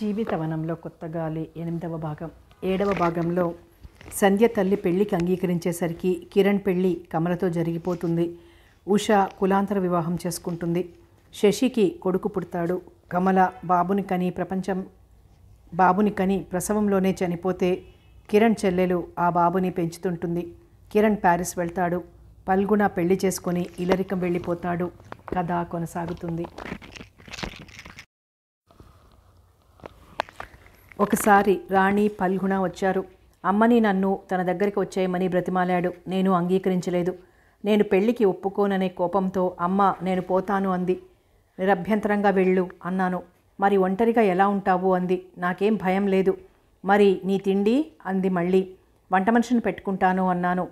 జీవితవనంలో కొత్త గాలి ఎనిమిదవ భాగం ఏడవ భాగంలో సంధ్య తల్లి పెళ్లికి అంగీకరించేసరికి కిరణ్ పెళ్లి కమలతో జరిగిపోతుంది ఉష కులాంతర వివాహం చేసుకుంటుంది శశికి కొడుకు పుడతాడు కమల బాబుని కని ప్రపంచం బాబుని కని ప్రసవంలోనే చనిపోతే కిరణ్ చెల్లెలు ఆ బాబుని పెంచుతుంటుంది కిరణ్ ప్యారిస్ వెళ్తాడు పల్గుణ పెళ్లి చేసుకొని ఇలరికం వెళ్ళిపోతాడు కథ కొనసాగుతుంది ఒకసారి రాణి పల్గుణ వచ్చారు అమ్మని నన్ను తన దగ్గరికి వచ్చేయమని బ్రతిమాలాడు నేను అంగీకరించలేదు నేను పెళ్లికి ఒప్పుకోననే కోపంతో అమ్మ నేను పోతాను అంది నిరభ్యంతరంగా వెళ్ళు అన్నాను మరి ఒంటరిగా ఎలా ఉంటావు అంది నాకేం భయం లేదు మరి నీ తిండి అంది మళ్ళీ వంట మనిషిని పెట్టుకుంటాను అన్నాను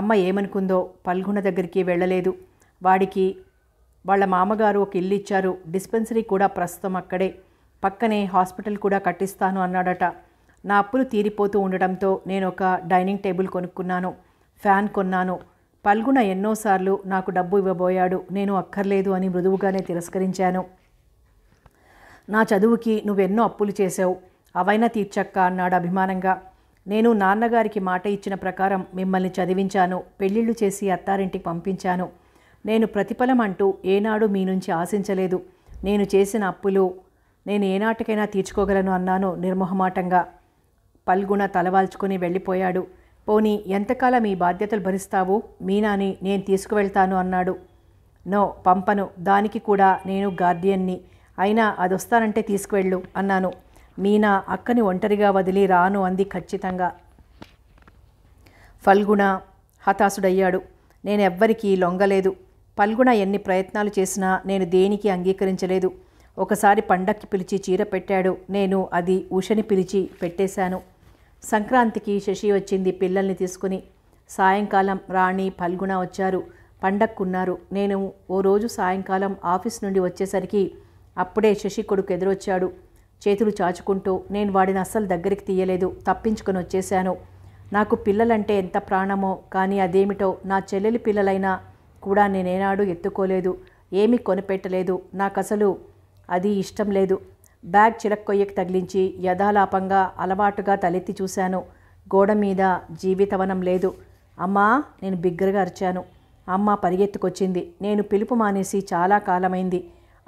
అమ్మ ఏమనుకుందో పల్గుణ దగ్గరికి వెళ్ళలేదు వాడికి వాళ్ళ మామగారు ఒక ఇల్లు ఇచ్చారు డిస్పెన్సరీ కూడా ప్రస్తుతం అక్కడే పక్కనే హాస్పిటల్ కూడా కట్టిస్తాను అన్నాడట నా అప్పులు తీరిపోతూ ఉండడంతో నేను ఒక డైనింగ్ టేబుల్ కొనుక్కున్నాను ఫ్యాన్ కొన్నాను పల్గుణ ఎన్నోసార్లు నాకు డబ్బు ఇవ్వబోయాడు నేను అక్కర్లేదు అని మృదువుగానే తిరస్కరించాను నా చదువుకి నువ్వెన్నో అప్పులు చేసావు అవైనా తీర్చక్క అన్నాడు అభిమానంగా నేను నాన్నగారికి మాట ఇచ్చిన ప్రకారం మిమ్మల్ని చదివించాను పెళ్ళిళ్ళు చేసి అత్తారింటికి పంపించాను నేను ప్రతిఫలం అంటూ ఏనాడు మీ నుంచి ఆశించలేదు నేను చేసిన అప్పులు నేను ఏనాటికైనా తీర్చుకోగలను అన్నాను నిర్మోహమాటంగా పల్గుణ తలవాల్చుకుని వెళ్ళిపోయాడు పోనీ ఎంతకాలం మీ బాధ్యతలు భరిస్తావు మీనాని నేను తీసుకువెళ్తాను అన్నాడు నో పంపను దానికి కూడా నేను గార్డియన్ని అయినా అది వస్తానంటే తీసుకువెళ్ళు అన్నాను మీనా అక్కని ఒంటరిగా వదిలి రాను అంది ఖచ్చితంగా ఫల్గుణ హతాశుడయ్యాడు నేనెవ్వరికీ లొంగలేదు పల్గుణ ఎన్ని ప్రయత్నాలు చేసినా నేను దేనికి అంగీకరించలేదు ఒకసారి పండక్కి పిలిచి చీర పెట్టాడు నేను అది ఉషని పిలిచి పెట్టేశాను సంక్రాంతికి శశి వచ్చింది పిల్లల్ని తీసుకుని సాయంకాలం రాణి పల్గుణ వచ్చారు పండక్కున్నారు నేను ఓ రోజు సాయంకాలం ఆఫీస్ నుండి వచ్చేసరికి అప్పుడే శశి కొడుకు ఎదురొచ్చాడు చేతులు చాచుకుంటూ నేను వాడిని అస్సలు దగ్గరికి తీయలేదు తప్పించుకొని వచ్చేశాను నాకు పిల్లలంటే ఎంత ప్రాణమో కానీ అదేమిటో నా చెల్లెలి పిల్లలైనా కూడా నేనేనాడు ఎత్తుకోలేదు ఏమీ కొనిపెట్టలేదు నాకసలు అది ఇష్టం లేదు బ్యాగ్ చిలక్కొయ్యకి తగిలించి యథాలాపంగా అలవాటుగా తలెత్తి చూశాను గోడ మీద జీవితవనం లేదు అమ్మా నేను బిగ్గరగా అరిచాను అమ్మ పరిగెత్తుకొచ్చింది నేను పిలుపు మానేసి చాలా కాలమైంది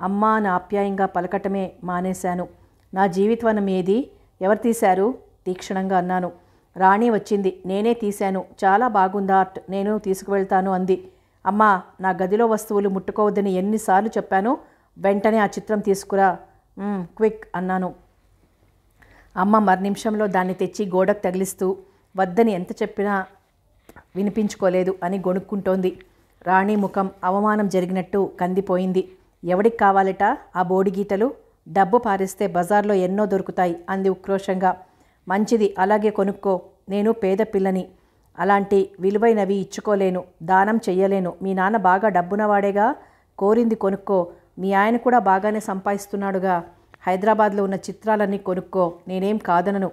అమ్మ నా ఆప్యాయంగా పలకటమే మానేశాను నా జీవితవనం ఏది ఎవరు తీశారు తీక్షణంగా అన్నాను రాణి వచ్చింది నేనే తీశాను చాలా బాగుందా ఆర్ట్ నేను తీసుకువెళ్తాను అంది అమ్మా నా గదిలో వస్తువులు ముట్టుకోవద్దని ఎన్నిసార్లు చెప్పానో వెంటనే ఆ చిత్రం తీసుకురా క్విక్ అన్నాను అమ్మ మరి నిమిషంలో దాన్ని తెచ్చి గోడకు తగిలిస్తూ వద్దని ఎంత చెప్పినా వినిపించుకోలేదు అని గొనుక్కుంటోంది రాణి ముఖం అవమానం జరిగినట్టు కందిపోయింది ఎవడికి కావాలట ఆ బోడిగీతలు డబ్బు పారిస్తే బజార్లో ఎన్నో దొరుకుతాయి అంది ఉక్రోషంగా మంచిది అలాగే కొనుక్కో నేను పేద పిల్లని అలాంటి విలువైనవి ఇచ్చుకోలేను దానం చెయ్యలేను మీ నాన్న బాగా డబ్బునవాడేగా కోరింది కొనుక్కో మీ ఆయన కూడా బాగానే సంపాదిస్తున్నాడుగా హైదరాబాద్లో ఉన్న చిత్రాలన్నీ కొనుక్కో నేనేం కాదనను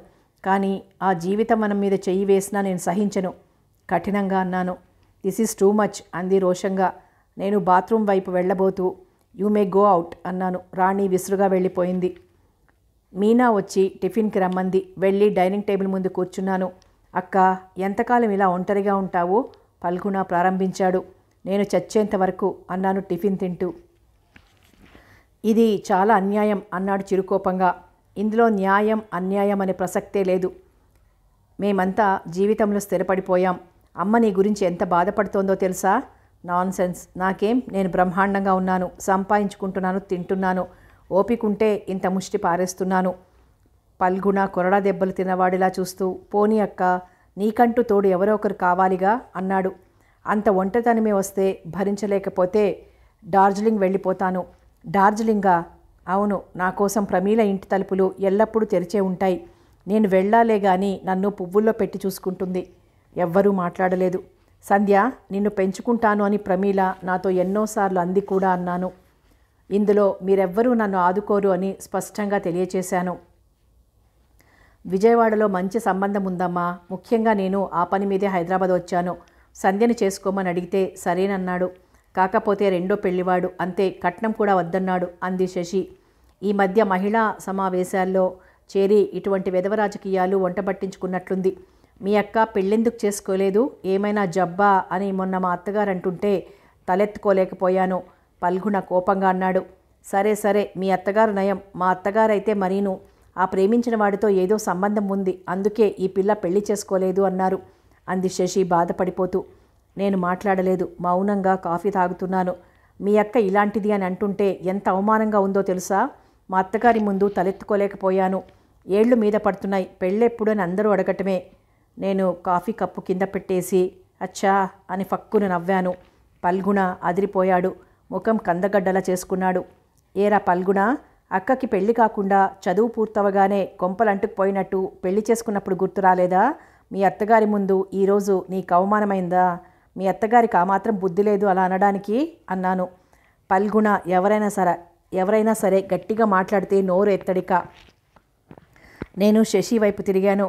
కానీ ఆ జీవితం మనం మీద చెయ్యి వేసినా నేను సహించను కఠినంగా అన్నాను దిస్ ఈజ్ టూ మచ్ అంది రోషంగా నేను బాత్రూమ్ వైపు వెళ్ళబోతూ యు మే గో అవుట్ అన్నాను రాణి విసురుగా వెళ్ళిపోయింది మీనా వచ్చి టిఫిన్కి రమ్మంది వెళ్ళి డైనింగ్ టేబుల్ ముందు కూర్చున్నాను అక్క ఎంతకాలం ఇలా ఒంటరిగా ఉంటావో పల్గుణ ప్రారంభించాడు నేను చచ్చేంత వరకు అన్నాను టిఫిన్ తింటూ ఇది చాలా అన్యాయం అన్నాడు చిరుకోపంగా ఇందులో న్యాయం అన్యాయం అనే ప్రసక్తే లేదు మేమంతా జీవితంలో స్థిరపడిపోయాం అమ్మ నీ గురించి ఎంత బాధపడుతోందో తెలుసా నాన్ సెన్స్ నాకేం నేను బ్రహ్మాండంగా ఉన్నాను సంపాదించుకుంటున్నాను తింటున్నాను ఓపికంటే ఇంత ముష్టి పారేస్తున్నాను పల్గుణ కొరడా దెబ్బలు తినవాడిలా చూస్తూ పోనీ అక్క నీకంటూ తోడు ఎవరో ఒకరు కావాలిగా అన్నాడు అంత ఒంటతనమే వస్తే భరించలేకపోతే డార్జిలింగ్ వెళ్ళిపోతాను డార్జిలింగా అవును నా కోసం ప్రమీల ఇంటి తలుపులు ఎల్లప్పుడూ తెరిచే ఉంటాయి నేను వెళ్ళాలే గాని నన్ను పువ్వుల్లో పెట్టి చూసుకుంటుంది ఎవ్వరూ మాట్లాడలేదు సంధ్య నిన్ను పెంచుకుంటాను అని ప్రమీల నాతో ఎన్నోసార్లు అంది కూడా అన్నాను ఇందులో మీరెవ్వరూ నన్ను ఆదుకోరు అని స్పష్టంగా తెలియచేశాను విజయవాడలో మంచి సంబంధం ఉందమ్మా ముఖ్యంగా నేను ఆ పని మీదే హైదరాబాద్ వచ్చాను సంధ్యని చేసుకోమని అడిగితే సరేనన్నాడు కాకపోతే రెండో పెళ్లివాడు అంతే కట్నం కూడా వద్దన్నాడు అంది శశి ఈ మధ్య మహిళా సమావేశాల్లో చేరి ఇటువంటి వెధవ రాజకీయాలు వంటబట్టించుకున్నట్లుంది మీ అక్క పెళ్ళెందుకు చేసుకోలేదు ఏమైనా జబ్బా అని మొన్న మా అత్తగారు అంటుంటే తలెత్తుకోలేకపోయాను పల్గుణ కోపంగా అన్నాడు సరే సరే మీ అత్తగారు నయం మా అత్తగారైతే మరీను ఆ ప్రేమించిన వాడితో ఏదో సంబంధం ఉంది అందుకే ఈ పిల్ల పెళ్లి చేసుకోలేదు అన్నారు అంది శశి బాధపడిపోతూ నేను మాట్లాడలేదు మౌనంగా కాఫీ తాగుతున్నాను మీ అక్క ఇలాంటిది అని అంటుంటే ఎంత అవమానంగా ఉందో తెలుసా మా అత్తగారి ముందు తలెత్తుకోలేకపోయాను ఏళ్ళు మీద పడుతున్నాయి పెళ్ళెప్పుడు అని అందరూ అడగటమే నేను కాఫీ కప్పు కింద పెట్టేసి అచ్చా అని ఫక్కును నవ్వాను పల్గుణ అదిరిపోయాడు ముఖం కందగడ్డలా చేసుకున్నాడు ఏరా పల్గుణ అక్కకి పెళ్లి కాకుండా చదువు పూర్తవగానే కొంపలంటుకుపోయినట్టు పెళ్లి చేసుకున్నప్పుడు గుర్తు రాలేదా మీ అత్తగారి ముందు ఈరోజు నీకు అవమానమైందా మీ అత్తగారికి ఆ మాత్రం బుద్ధి లేదు అలా అనడానికి అన్నాను పల్గుణ ఎవరైనా సరే ఎవరైనా సరే గట్టిగా మాట్లాడితే నోరు ఎత్తడిక నేను శశి వైపు తిరిగాను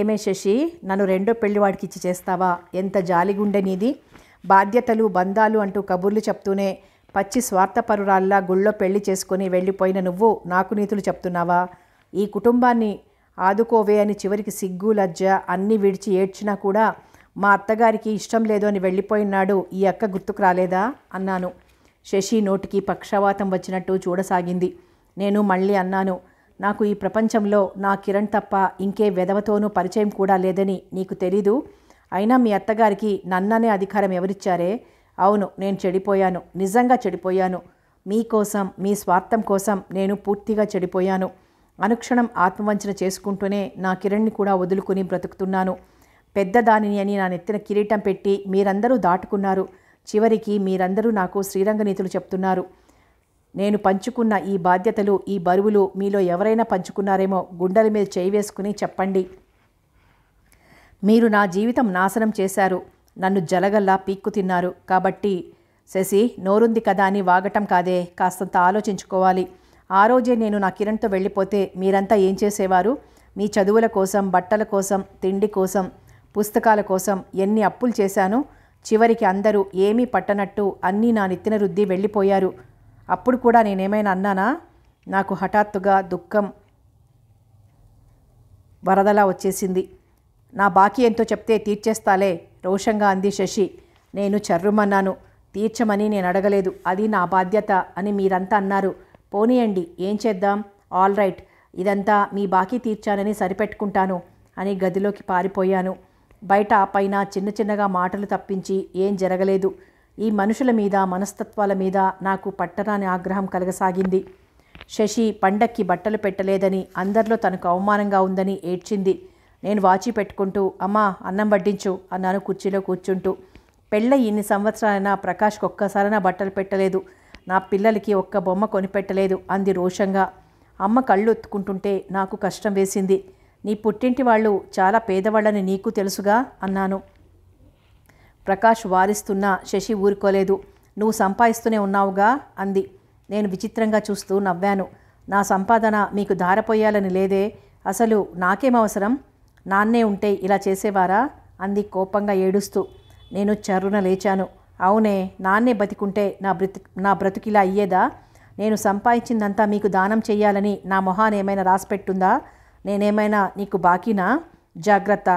ఏమే శశి నన్ను రెండో పెళ్లివాడికి ఇచ్చి చేస్తావా ఎంత జాలిగుండే నీది బాధ్యతలు బంధాలు అంటూ కబుర్లు చెప్తూనే పచ్చి స్వార్థపరురాల్లా గుళ్ళో పెళ్లి చేసుకుని వెళ్ళిపోయిన నువ్వు నాకు నీతులు చెప్తున్నావా ఈ కుటుంబాన్ని ఆదుకోవే అని చివరికి సిగ్గు లజ్జ అన్నీ విడిచి ఏడ్చినా కూడా మా అత్తగారికి ఇష్టం లేదు అని వెళ్ళిపోయినాడు ఈ అక్క గుర్తుకు రాలేదా అన్నాను శశి నోటికి పక్షవాతం వచ్చినట్టు చూడసాగింది నేను మళ్ళీ అన్నాను నాకు ఈ ప్రపంచంలో నా కిరణ్ తప్ప ఇంకే వెధవతోనూ పరిచయం కూడా లేదని నీకు తెలీదు అయినా మీ అత్తగారికి నన్ననే అధికారం ఎవరిచ్చారే అవును నేను చెడిపోయాను నిజంగా చెడిపోయాను మీకోసం మీ స్వార్థం కోసం నేను పూర్తిగా చెడిపోయాను అనుక్షణం ఆత్మవంచన చేసుకుంటూనే నా కిరణ్ని కూడా వదులుకుని బ్రతుకుతున్నాను పెద్దదానిని అని నా నెత్తిన కిరీటం పెట్టి మీరందరూ దాటుకున్నారు చివరికి మీరందరూ నాకు శ్రీరంగనీతులు చెప్తున్నారు నేను పంచుకున్న ఈ బాధ్యతలు ఈ బరువులు మీలో ఎవరైనా పంచుకున్నారేమో గుండెల మీద చేయి వేసుకుని చెప్పండి మీరు నా జీవితం నాశనం చేశారు నన్ను జలగల్లా పీక్కు తిన్నారు కాబట్టి శశి నోరుంది కదా అని వాగటం కాదే కాస్తంత ఆలోచించుకోవాలి ఆ రోజే నేను నా కిరణ్తో వెళ్ళిపోతే మీరంతా ఏం చేసేవారు మీ చదువుల కోసం బట్టల కోసం తిండి కోసం పుస్తకాల కోసం ఎన్ని అప్పులు చేశాను చివరికి అందరూ ఏమీ పట్టనట్టు అన్నీ నా నెత్తిన రుద్ది వెళ్ళిపోయారు అప్పుడు కూడా నేనేమైనా అన్నానా నాకు హఠాత్తుగా దుఃఖం వరదలా వచ్చేసింది నా బాకీ ఎంతో చెప్తే తీర్చేస్తాలే రోషంగా అంది శశి నేను చర్రుమన్నాను తీర్చమని నేను అడగలేదు అది నా బాధ్యత అని మీరంతా అన్నారు పోనీయండి ఏం చేద్దాం ఆల్ రైట్ ఇదంతా మీ బాకీ తీర్చానని సరిపెట్టుకుంటాను అని గదిలోకి పారిపోయాను బయట పైన చిన్న చిన్నగా మాటలు తప్పించి ఏం జరగలేదు ఈ మనుషుల మీద మనస్తత్వాల మీద నాకు పట్టరాని ఆగ్రహం కలగసాగింది శశి పండక్కి బట్టలు పెట్టలేదని అందరిలో తనకు అవమానంగా ఉందని ఏడ్చింది నేను వాచి పెట్టుకుంటూ అమ్మా అన్నం వడ్డించు అన్నాను కుర్చీలో కూర్చుంటూ పెళ్ళ ఇన్ని సంవత్సరాలైనా ప్రకాష్కి ఒక్కసారైనా బట్టలు పెట్టలేదు నా పిల్లలకి ఒక్క బొమ్మ కొనిపెట్టలేదు అంది రోషంగా అమ్మ కళ్ళు ఒత్తుకుంటుంటే నాకు కష్టం వేసింది నీ పుట్టింటి వాళ్ళు చాలా పేదవాళ్ళని నీకు తెలుసుగా అన్నాను ప్రకాష్ వారిస్తున్నా శశి ఊరుకోలేదు నువ్వు సంపాదిస్తూనే ఉన్నావుగా అంది నేను విచిత్రంగా చూస్తూ నవ్వాను నా సంపాదన మీకు ధారపోయాలని లేదే అసలు నాకేం అవసరం నాన్నే ఉంటే ఇలా చేసేవారా అంది కోపంగా ఏడుస్తూ నేను చర్రున లేచాను అవునే నాన్నే బతికుంటే నా బ్రతి నా బ్రతుకిలా అయ్యేదా నేను సంపాదించిందంతా మీకు దానం చేయాలని నా మొహాన్ ఏమైనా రాసిపెట్టుందా నేనేమైనా నీకు బాకీనా జాగ్రత్త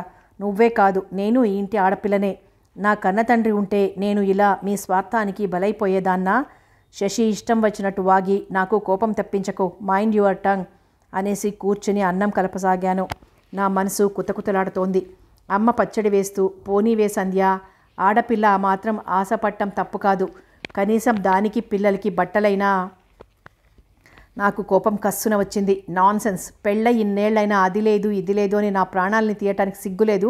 నువ్వే కాదు నేను ఈ ఇంటి ఆడపిల్లనే నా కన్న తండ్రి ఉంటే నేను ఇలా మీ స్వార్థానికి బలైపోయేదాన్నా శశి ఇష్టం వచ్చినట్టు వాగి నాకు కోపం తెప్పించకు మైండ్ యువర్ టంగ్ అనేసి కూర్చుని అన్నం కలపసాగాను నా మనసు కుతకుతలాడుతోంది అమ్మ పచ్చడి వేస్తూ పోనీ సంధ్య ఆడపిల్ల మాత్రం ఆశపట్టం తప్పు కాదు కనీసం దానికి పిల్లలకి బట్టలైనా నాకు కోపం కస్సున వచ్చింది నాన్ సెన్స్ పెళ్ళ ఇన్నేళ్ళైనా అది లేదు ఇది లేదు అని నా ప్రాణాలని తీయటానికి సిగ్గులేదు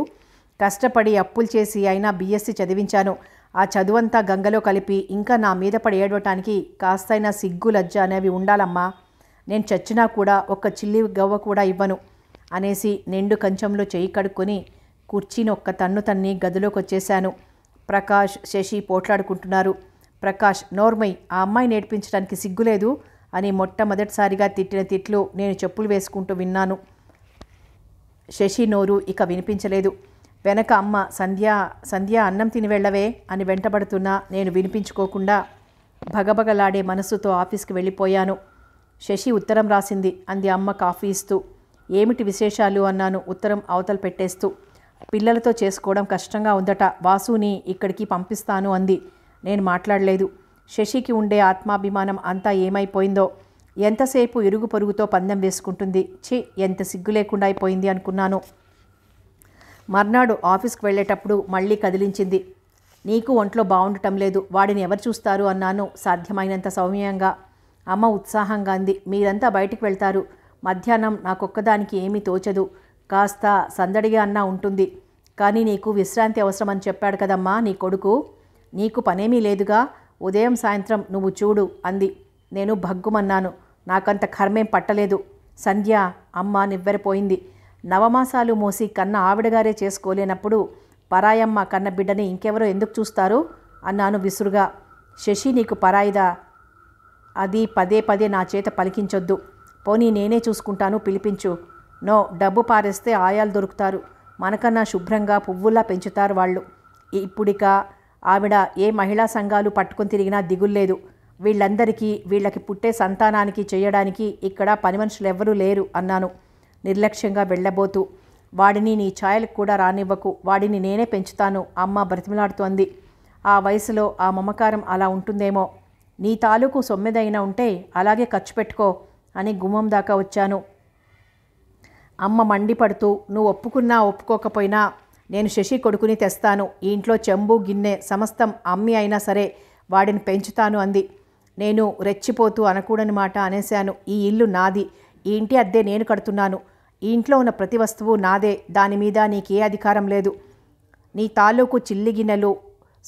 కష్టపడి అప్పులు చేసి అయినా బీఎస్సీ చదివించాను ఆ చదువంతా గంగలో కలిపి ఇంకా నా మీద పడి ఏడవటానికి కాస్తైనా సిగ్గు లజ్జ అనేవి ఉండాలమ్మా నేను చచ్చినా కూడా ఒక్క చిల్లి గవ్వ కూడా ఇవ్వను అనేసి నిండు కంచంలో చేయి కడుక్కొని కుర్చీని ఒక్క తన్ను తన్ని గదిలోకి వచ్చేశాను ప్రకాష్ శశి పోట్లాడుకుంటున్నారు ప్రకాష్ నోర్మై ఆ అమ్మాయి నేర్పించడానికి సిగ్గులేదు అని మొట్టమొదటిసారిగా తిట్టిన తిట్లు నేను చెప్పులు వేసుకుంటూ విన్నాను శశి నోరు ఇక వినిపించలేదు వెనక అమ్మ సంధ్య సంధ్య అన్నం తిని వెళ్ళవే అని వెంటబడుతున్నా నేను వినిపించుకోకుండా భగభగలాడే మనస్సుతో ఆఫీస్కి వెళ్ళిపోయాను శశి ఉత్తరం రాసింది అంది అమ్మ కాఫీ ఇస్తూ ఏమిటి విశేషాలు అన్నాను ఉత్తరం అవతలు పెట్టేస్తూ పిల్లలతో చేసుకోవడం కష్టంగా ఉందట వాసుని ఇక్కడికి పంపిస్తాను అంది నేను మాట్లాడలేదు శశికి ఉండే ఆత్మాభిమానం అంతా ఏమైపోయిందో ఎంతసేపు ఇరుగు పొరుగుతో పందెం వేసుకుంటుంది చి ఎంత సిగ్గు లేకుండా అయిపోయింది అనుకున్నాను మర్నాడు ఆఫీస్కి వెళ్ళేటప్పుడు మళ్ళీ కదిలించింది నీకు ఒంట్లో బాగుండటం లేదు వాడిని ఎవరు చూస్తారు అన్నాను సాధ్యమైనంత సౌమ్యంగా అమ్మ ఉత్సాహంగా అంది మీరంతా బయటికి వెళ్తారు మధ్యాహ్నం నాకొక్కదానికి ఏమీ తోచదు కాస్త సందడిగా అన్నా ఉంటుంది కానీ నీకు విశ్రాంతి అవసరమని చెప్పాడు కదమ్మా నీ కొడుకు నీకు పనేమీ లేదుగా ఉదయం సాయంత్రం నువ్వు చూడు అంది నేను భగ్గుమన్నాను నాకంత కర్మేం పట్టలేదు సంధ్య అమ్మ నివ్వెరపోయింది నవమాసాలు మోసి కన్న ఆవిడగారే చేసుకోలేనప్పుడు పరాయమ్మ కన్న బిడ్డని ఇంకెవరో ఎందుకు చూస్తారు అన్నాను విసురుగా శశి నీకు పరాయిదా అది పదే పదే నా చేత పలికించొద్దు పోనీ నేనే చూసుకుంటాను పిలిపించు నో డబ్బు పారేస్తే ఆయాలు దొరుకుతారు మనకన్నా శుభ్రంగా పువ్వులా పెంచుతారు వాళ్ళు ఇప్పుడిక ఆవిడ ఏ మహిళా సంఘాలు పట్టుకొని తిరిగినా దిగుల్లేదు వీళ్ళందరికీ వీళ్ళకి పుట్టే సంతానానికి చేయడానికి ఇక్కడ పని మనుషులు ఎవ్వరూ లేరు అన్నాను నిర్లక్ష్యంగా వెళ్ళబోతూ వాడిని నీ ఛాయలకు కూడా రానివ్వకు వాడిని నేనే పెంచుతాను అమ్మ బ్రతిమలాడుతోంది ఆ వయసులో ఆ మమకారం అలా ఉంటుందేమో నీ తాలూకు సొమ్మెదైనా ఉంటే అలాగే ఖర్చు పెట్టుకో అని గుమ్మం దాకా వచ్చాను అమ్మ మండిపడుతూ నువ్వు ఒప్పుకున్నా ఒప్పుకోకపోయినా నేను శశి కొడుకుని తెస్తాను ఈ ఇంట్లో చెంబు గిన్నె సమస్తం అమ్మి అయినా సరే వాడిని పెంచుతాను అంది నేను రెచ్చిపోతూ అనకూడని మాట అనేశాను ఈ ఇల్లు నాది ఈ ఇంటి అద్దె నేను కడుతున్నాను ఈ ఇంట్లో ఉన్న ప్రతి వస్తువు నాదే దాని మీద నీకే అధికారం లేదు నీ తాలూకు చిల్లి గిన్నెలు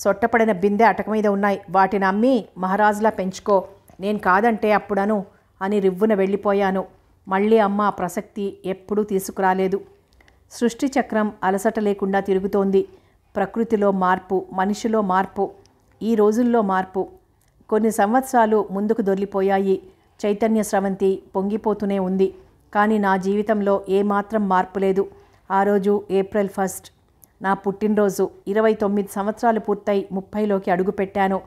సొట్టపడిన బిందె అటక మీద ఉన్నాయి వాటిని అమ్మి మహారాజులా పెంచుకో నేను కాదంటే అప్పుడను అని రివ్వున వెళ్ళిపోయాను మళ్ళీ అమ్మ ప్రసక్తి ఎప్పుడూ తీసుకురాలేదు సృష్టి చక్రం అలసట లేకుండా తిరుగుతోంది ప్రకృతిలో మార్పు మనిషిలో మార్పు ఈ రోజుల్లో మార్పు కొన్ని సంవత్సరాలు ముందుకు దొరికిపోయాయి చైతన్య స్రవంతి పొంగిపోతూనే ఉంది కానీ నా జీవితంలో ఏమాత్రం మార్పు లేదు ఆ రోజు ఏప్రిల్ ఫస్ట్ నా పుట్టినరోజు ఇరవై తొమ్మిది సంవత్సరాలు పూర్తయి ముప్పైలోకి అడుగుపెట్టాను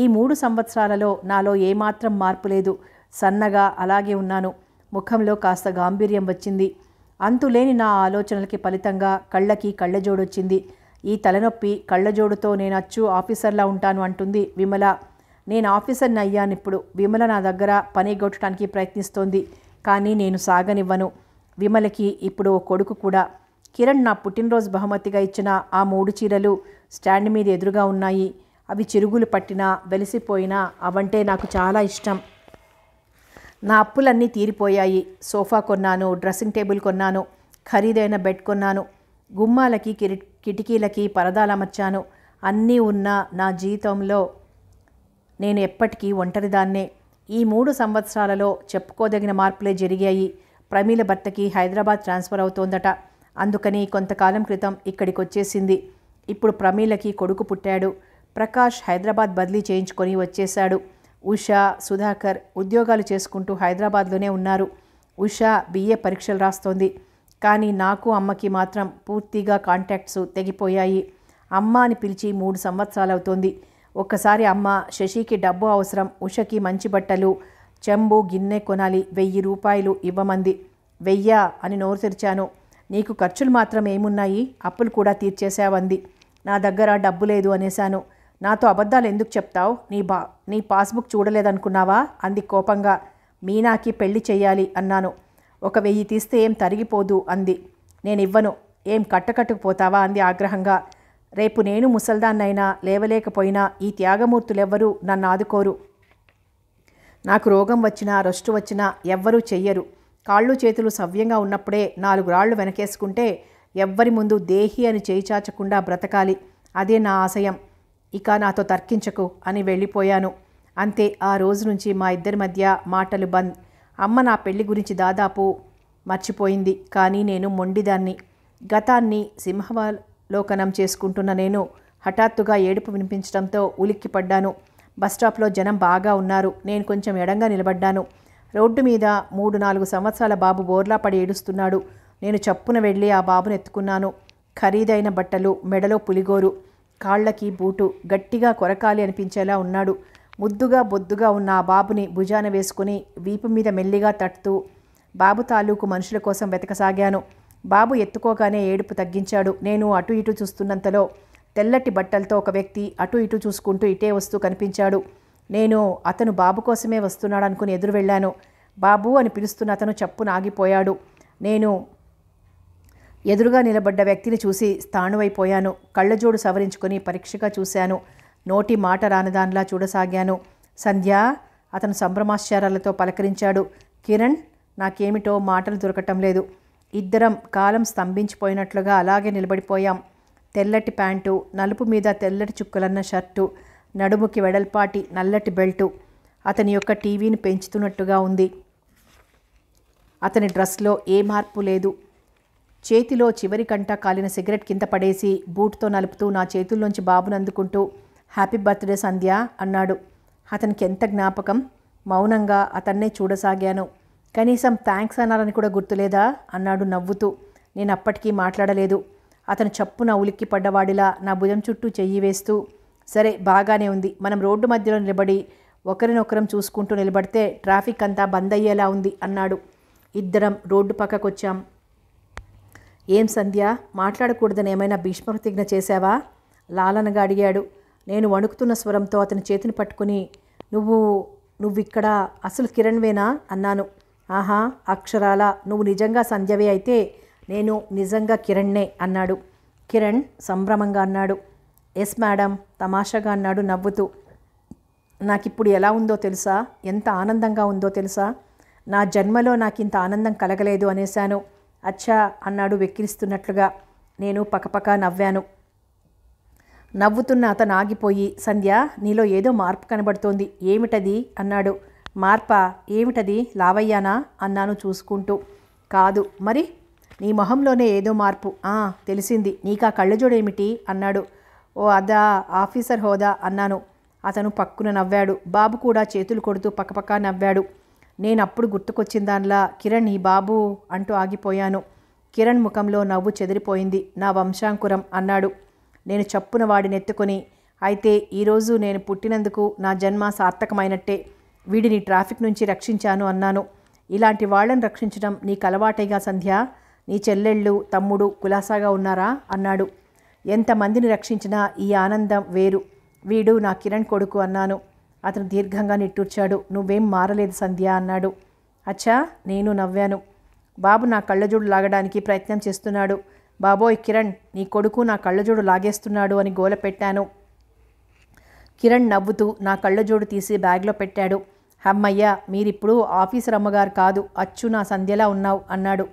ఈ మూడు సంవత్సరాలలో నాలో ఏమాత్రం మార్పు లేదు సన్నగా అలాగే ఉన్నాను ముఖంలో కాస్త గాంభీర్యం వచ్చింది అంతులేని నా ఆలోచనలకి ఫలితంగా కళ్ళకి కళ్ళజోడొచ్చింది ఈ తలనొప్పి కళ్ళజోడుతో నేను అచ్చు ఆఫీసర్లా ఉంటాను అంటుంది విమల నేను ఆఫీసర్ని అయ్యాను ఇప్పుడు విమల నా దగ్గర పని గొట్టడానికి ప్రయత్నిస్తోంది కానీ నేను సాగనివ్వను విమలకి ఇప్పుడు ఓ కొడుకు కూడా కిరణ్ నా పుట్టినరోజు బహుమతిగా ఇచ్చిన ఆ మూడు చీరలు స్టాండ్ మీద ఎదురుగా ఉన్నాయి అవి చిరుగులు పట్టినా వెలిసిపోయినా అవంటే నాకు చాలా ఇష్టం నా అప్పులన్నీ తీరిపోయాయి సోఫా కొన్నాను డ్రెస్సింగ్ టేబుల్ కొన్నాను ఖరీదైన బెడ్ కొన్నాను గుమ్మాలకి కిరి కిటికీలకి పరదాలు అమర్చాను అన్నీ ఉన్న నా జీవితంలో నేను ఎప్పటికీ ఒంటరిదాన్నే ఈ మూడు సంవత్సరాలలో చెప్పుకోదగిన మార్పులే జరిగాయి ప్రమీల భర్తకి హైదరాబాద్ ట్రాన్స్ఫర్ అవుతోందట అందుకని కొంతకాలం క్రితం ఇక్కడికి వచ్చేసింది ఇప్పుడు ప్రమీలకి కొడుకు పుట్టాడు ప్రకాష్ హైదరాబాద్ బదిలీ చేయించుకొని వచ్చేశాడు ఉషా సుధాకర్ ఉద్యోగాలు చేసుకుంటూ హైదరాబాద్లోనే ఉన్నారు ఉషా బీఏ పరీక్షలు రాస్తోంది కానీ నాకు అమ్మకి మాత్రం పూర్తిగా కాంటాక్ట్స్ తెగిపోయాయి అమ్మ అని పిలిచి మూడు సంవత్సరాలు అవుతోంది ఒక్కసారి అమ్మ శశికి డబ్బు అవసరం ఉషకి మంచి బట్టలు చెంబు గిన్నె కొనాలి వెయ్యి రూపాయలు ఇవ్వమంది వెయ్యా అని నోరు తెరిచాను నీకు ఖర్చులు మాత్రం ఏమున్నాయి అప్పులు కూడా తీర్చేశావంది నా దగ్గర డబ్బు లేదు అనేశాను నాతో అబద్ధాలు ఎందుకు చెప్తావు నీ బా నీ పాస్బుక్ చూడలేదనుకున్నావా అంది కోపంగా మీనాకి పెళ్లి చేయాలి అన్నాను ఒక వెయ్యి తీస్తే ఏం తరిగిపోదు అంది నేను ఇవ్వను ఏం కట్టకట్టుకుపోతావా అంది ఆగ్రహంగా రేపు నేను ముసల్దాన్నైనా లేవలేకపోయినా ఈ త్యాగమూర్తులెవ్వరూ నన్ను ఆదుకోరు నాకు రోగం వచ్చినా రొస్టు వచ్చినా ఎవ్వరూ చెయ్యరు కాళ్ళు చేతులు సవ్యంగా ఉన్నప్పుడే నాలుగు రాళ్ళు వెనకేసుకుంటే ఎవ్వరి ముందు దేహి అని చేయిచాచకుండా బ్రతకాలి అదే నా ఆశయం ఇక నాతో తర్కించకు అని వెళ్ళిపోయాను అంతే ఆ రోజు నుంచి మా ఇద్దరి మధ్య మాటలు బంద్ అమ్మ నా పెళ్లి గురించి దాదాపు మర్చిపోయింది కానీ నేను మొండిదాన్ని గతాన్ని సింహవలోకనం చేసుకుంటున్న నేను హఠాత్తుగా ఏడుపు వినిపించడంతో ఉలిక్కిపడ్డాను బస్టాప్లో జనం బాగా ఉన్నారు నేను కొంచెం ఎడంగా నిలబడ్డాను రోడ్డు మీద మూడు నాలుగు సంవత్సరాల బాబు బోర్లా పడి ఏడుస్తున్నాడు నేను చప్పున వెళ్ళి ఆ బాబును ఎత్తుకున్నాను ఖరీదైన బట్టలు మెడలో పులిగోరు కాళ్లకి బూటు గట్టిగా కొరకాలి అనిపించేలా ఉన్నాడు ముద్దుగా బొద్దుగా ఉన్న ఆ బాబుని భుజాన వేసుకుని వీపు మీద మెల్లిగా తట్టుతూ బాబు తాలూకు మనుషుల కోసం వెతకసాగాను బాబు ఎత్తుకోగానే ఏడుపు తగ్గించాడు నేను అటు ఇటు చూస్తున్నంతలో తెల్లటి బట్టలతో ఒక వ్యక్తి అటు ఇటు చూసుకుంటూ ఇటే వస్తూ కనిపించాడు నేను అతను బాబు కోసమే వస్తున్నాడనుకుని ఎదురు వెళ్ళాను బాబు అని పిలుస్తున్న అతను చప్పున ఆగిపోయాడు నేను ఎదురుగా నిలబడ్డ వ్యక్తిని చూసి స్థాణువైపోయాను కళ్ళజోడు సవరించుకొని పరీక్షగా చూశాను నోటి మాట రానదానిలా చూడసాగాను సంధ్య అతను సంభ్రమాశ్చారాలతో పలకరించాడు కిరణ్ నాకేమిటో మాటలు దొరకటం లేదు ఇద్దరం కాలం స్తంభించిపోయినట్లుగా అలాగే నిలబడిపోయాం తెల్లటి ప్యాంటు నలుపు మీద తెల్లటి చుక్కలన్న షర్టు నడుముకి వెడల్పాటి నల్లటి బెల్టు అతని యొక్క టీవీని పెంచుతున్నట్టుగా ఉంది అతని డ్రెస్లో ఏ మార్పు లేదు చేతిలో చివరి కంట కాలిన సిగరెట్ కింద పడేసి బూట్తో నలుపుతూ నా చేతుల్లోంచి బాబును అందుకుంటూ హ్యాపీ బర్త్డే సంధ్య అన్నాడు అతనికి ఎంత జ్ఞాపకం మౌనంగా అతన్నే చూడసాగాను కనీసం థ్యాంక్స్ అన్నారని కూడా గుర్తులేదా అన్నాడు నవ్వుతూ నేను అప్పటికీ మాట్లాడలేదు అతను చప్పున ఉలిక్కి పడ్డవాడిలా నా భుజం చుట్టూ చెయ్యి వేస్తూ సరే బాగానే ఉంది మనం రోడ్డు మధ్యలో నిలబడి ఒకరినొకరం చూసుకుంటూ నిలబడితే ట్రాఫిక్ అంతా బంద్ అయ్యేలా ఉంది అన్నాడు ఇద్దరం రోడ్డు పక్కకొచ్చాం ఏం సంధ్య మాట్లాడకూడదని ఏమైనా భీష్మప్రతిజ్ఞ చేశావా లాలనగా అడిగాడు నేను వణుకుతున్న స్వరంతో అతని చేతిని పట్టుకుని నువ్వు నువ్విక్కడ అసలు కిరణ్వేనా అన్నాను ఆహా అక్షరాల నువ్వు నిజంగా సంధ్యవే అయితే నేను నిజంగా కిరణ్నే అన్నాడు కిరణ్ సంభ్రమంగా అన్నాడు ఎస్ మేడం తమాషాగా అన్నాడు నవ్వుతూ నాకిప్పుడు ఎలా ఉందో తెలుసా ఎంత ఆనందంగా ఉందో తెలుసా నా జన్మలో నాకు ఇంత ఆనందం కలగలేదు అనేశాను అచ్చా అన్నాడు వెక్కిరిస్తున్నట్లుగా నేను పకపక నవ్వాను నవ్వుతున్న అతను ఆగిపోయి సంధ్య నీలో ఏదో మార్పు కనబడుతోంది ఏమిటది అన్నాడు మార్పా ఏమిటది లావయ్యానా అన్నాను చూసుకుంటూ కాదు మరి నీ మొహంలోనే ఏదో మార్పు ఆ తెలిసింది నీకా జోడేమిటి అన్నాడు ఓ అదా ఆఫీసర్ హోదా అన్నాను అతను పక్కున నవ్వాడు బాబు కూడా చేతులు కొడుతూ పక్కపక్క నవ్వాడు నేను అప్పుడు గుర్తుకొచ్చిన దానిలా కిరణ్ ఈ బాబు అంటూ ఆగిపోయాను కిరణ్ ముఖంలో నవ్వు చెదిరిపోయింది నా వంశాంకురం అన్నాడు నేను చప్పున నెత్తుకొని అయితే ఈరోజు నేను పుట్టినందుకు నా జన్మ సార్థకమైనట్టే వీడిని ట్రాఫిక్ నుంచి రక్షించాను అన్నాను ఇలాంటి వాళ్ళని రక్షించడం నీకు కలవాటైగా సంధ్య నీ చెల్లెళ్ళు తమ్ముడు కులాసాగా ఉన్నారా అన్నాడు ఎంతమందిని రక్షించినా ఈ ఆనందం వేరు వీడు నా కిరణ్ కొడుకు అన్నాను అతను దీర్ఘంగా నిట్టూర్చాడు నువ్వేం మారలేదు సంధ్య అన్నాడు అచ్చా నేను నవ్వాను బాబు నా కళ్ళజోడు లాగడానికి ప్రయత్నం చేస్తున్నాడు బాబోయ్ కిరణ్ నీ కొడుకు నా కళ్ళజోడు లాగేస్తున్నాడు అని గోల పెట్టాను కిరణ్ నవ్వుతూ నా కళ్ళజోడు తీసి బ్యాగ్లో పెట్టాడు హమ్మయ్య మీరిప్పుడు ఆఫీసర్ అమ్మగారు కాదు అచ్చు నా సంధ్యలా ఉన్నావు అన్నాడు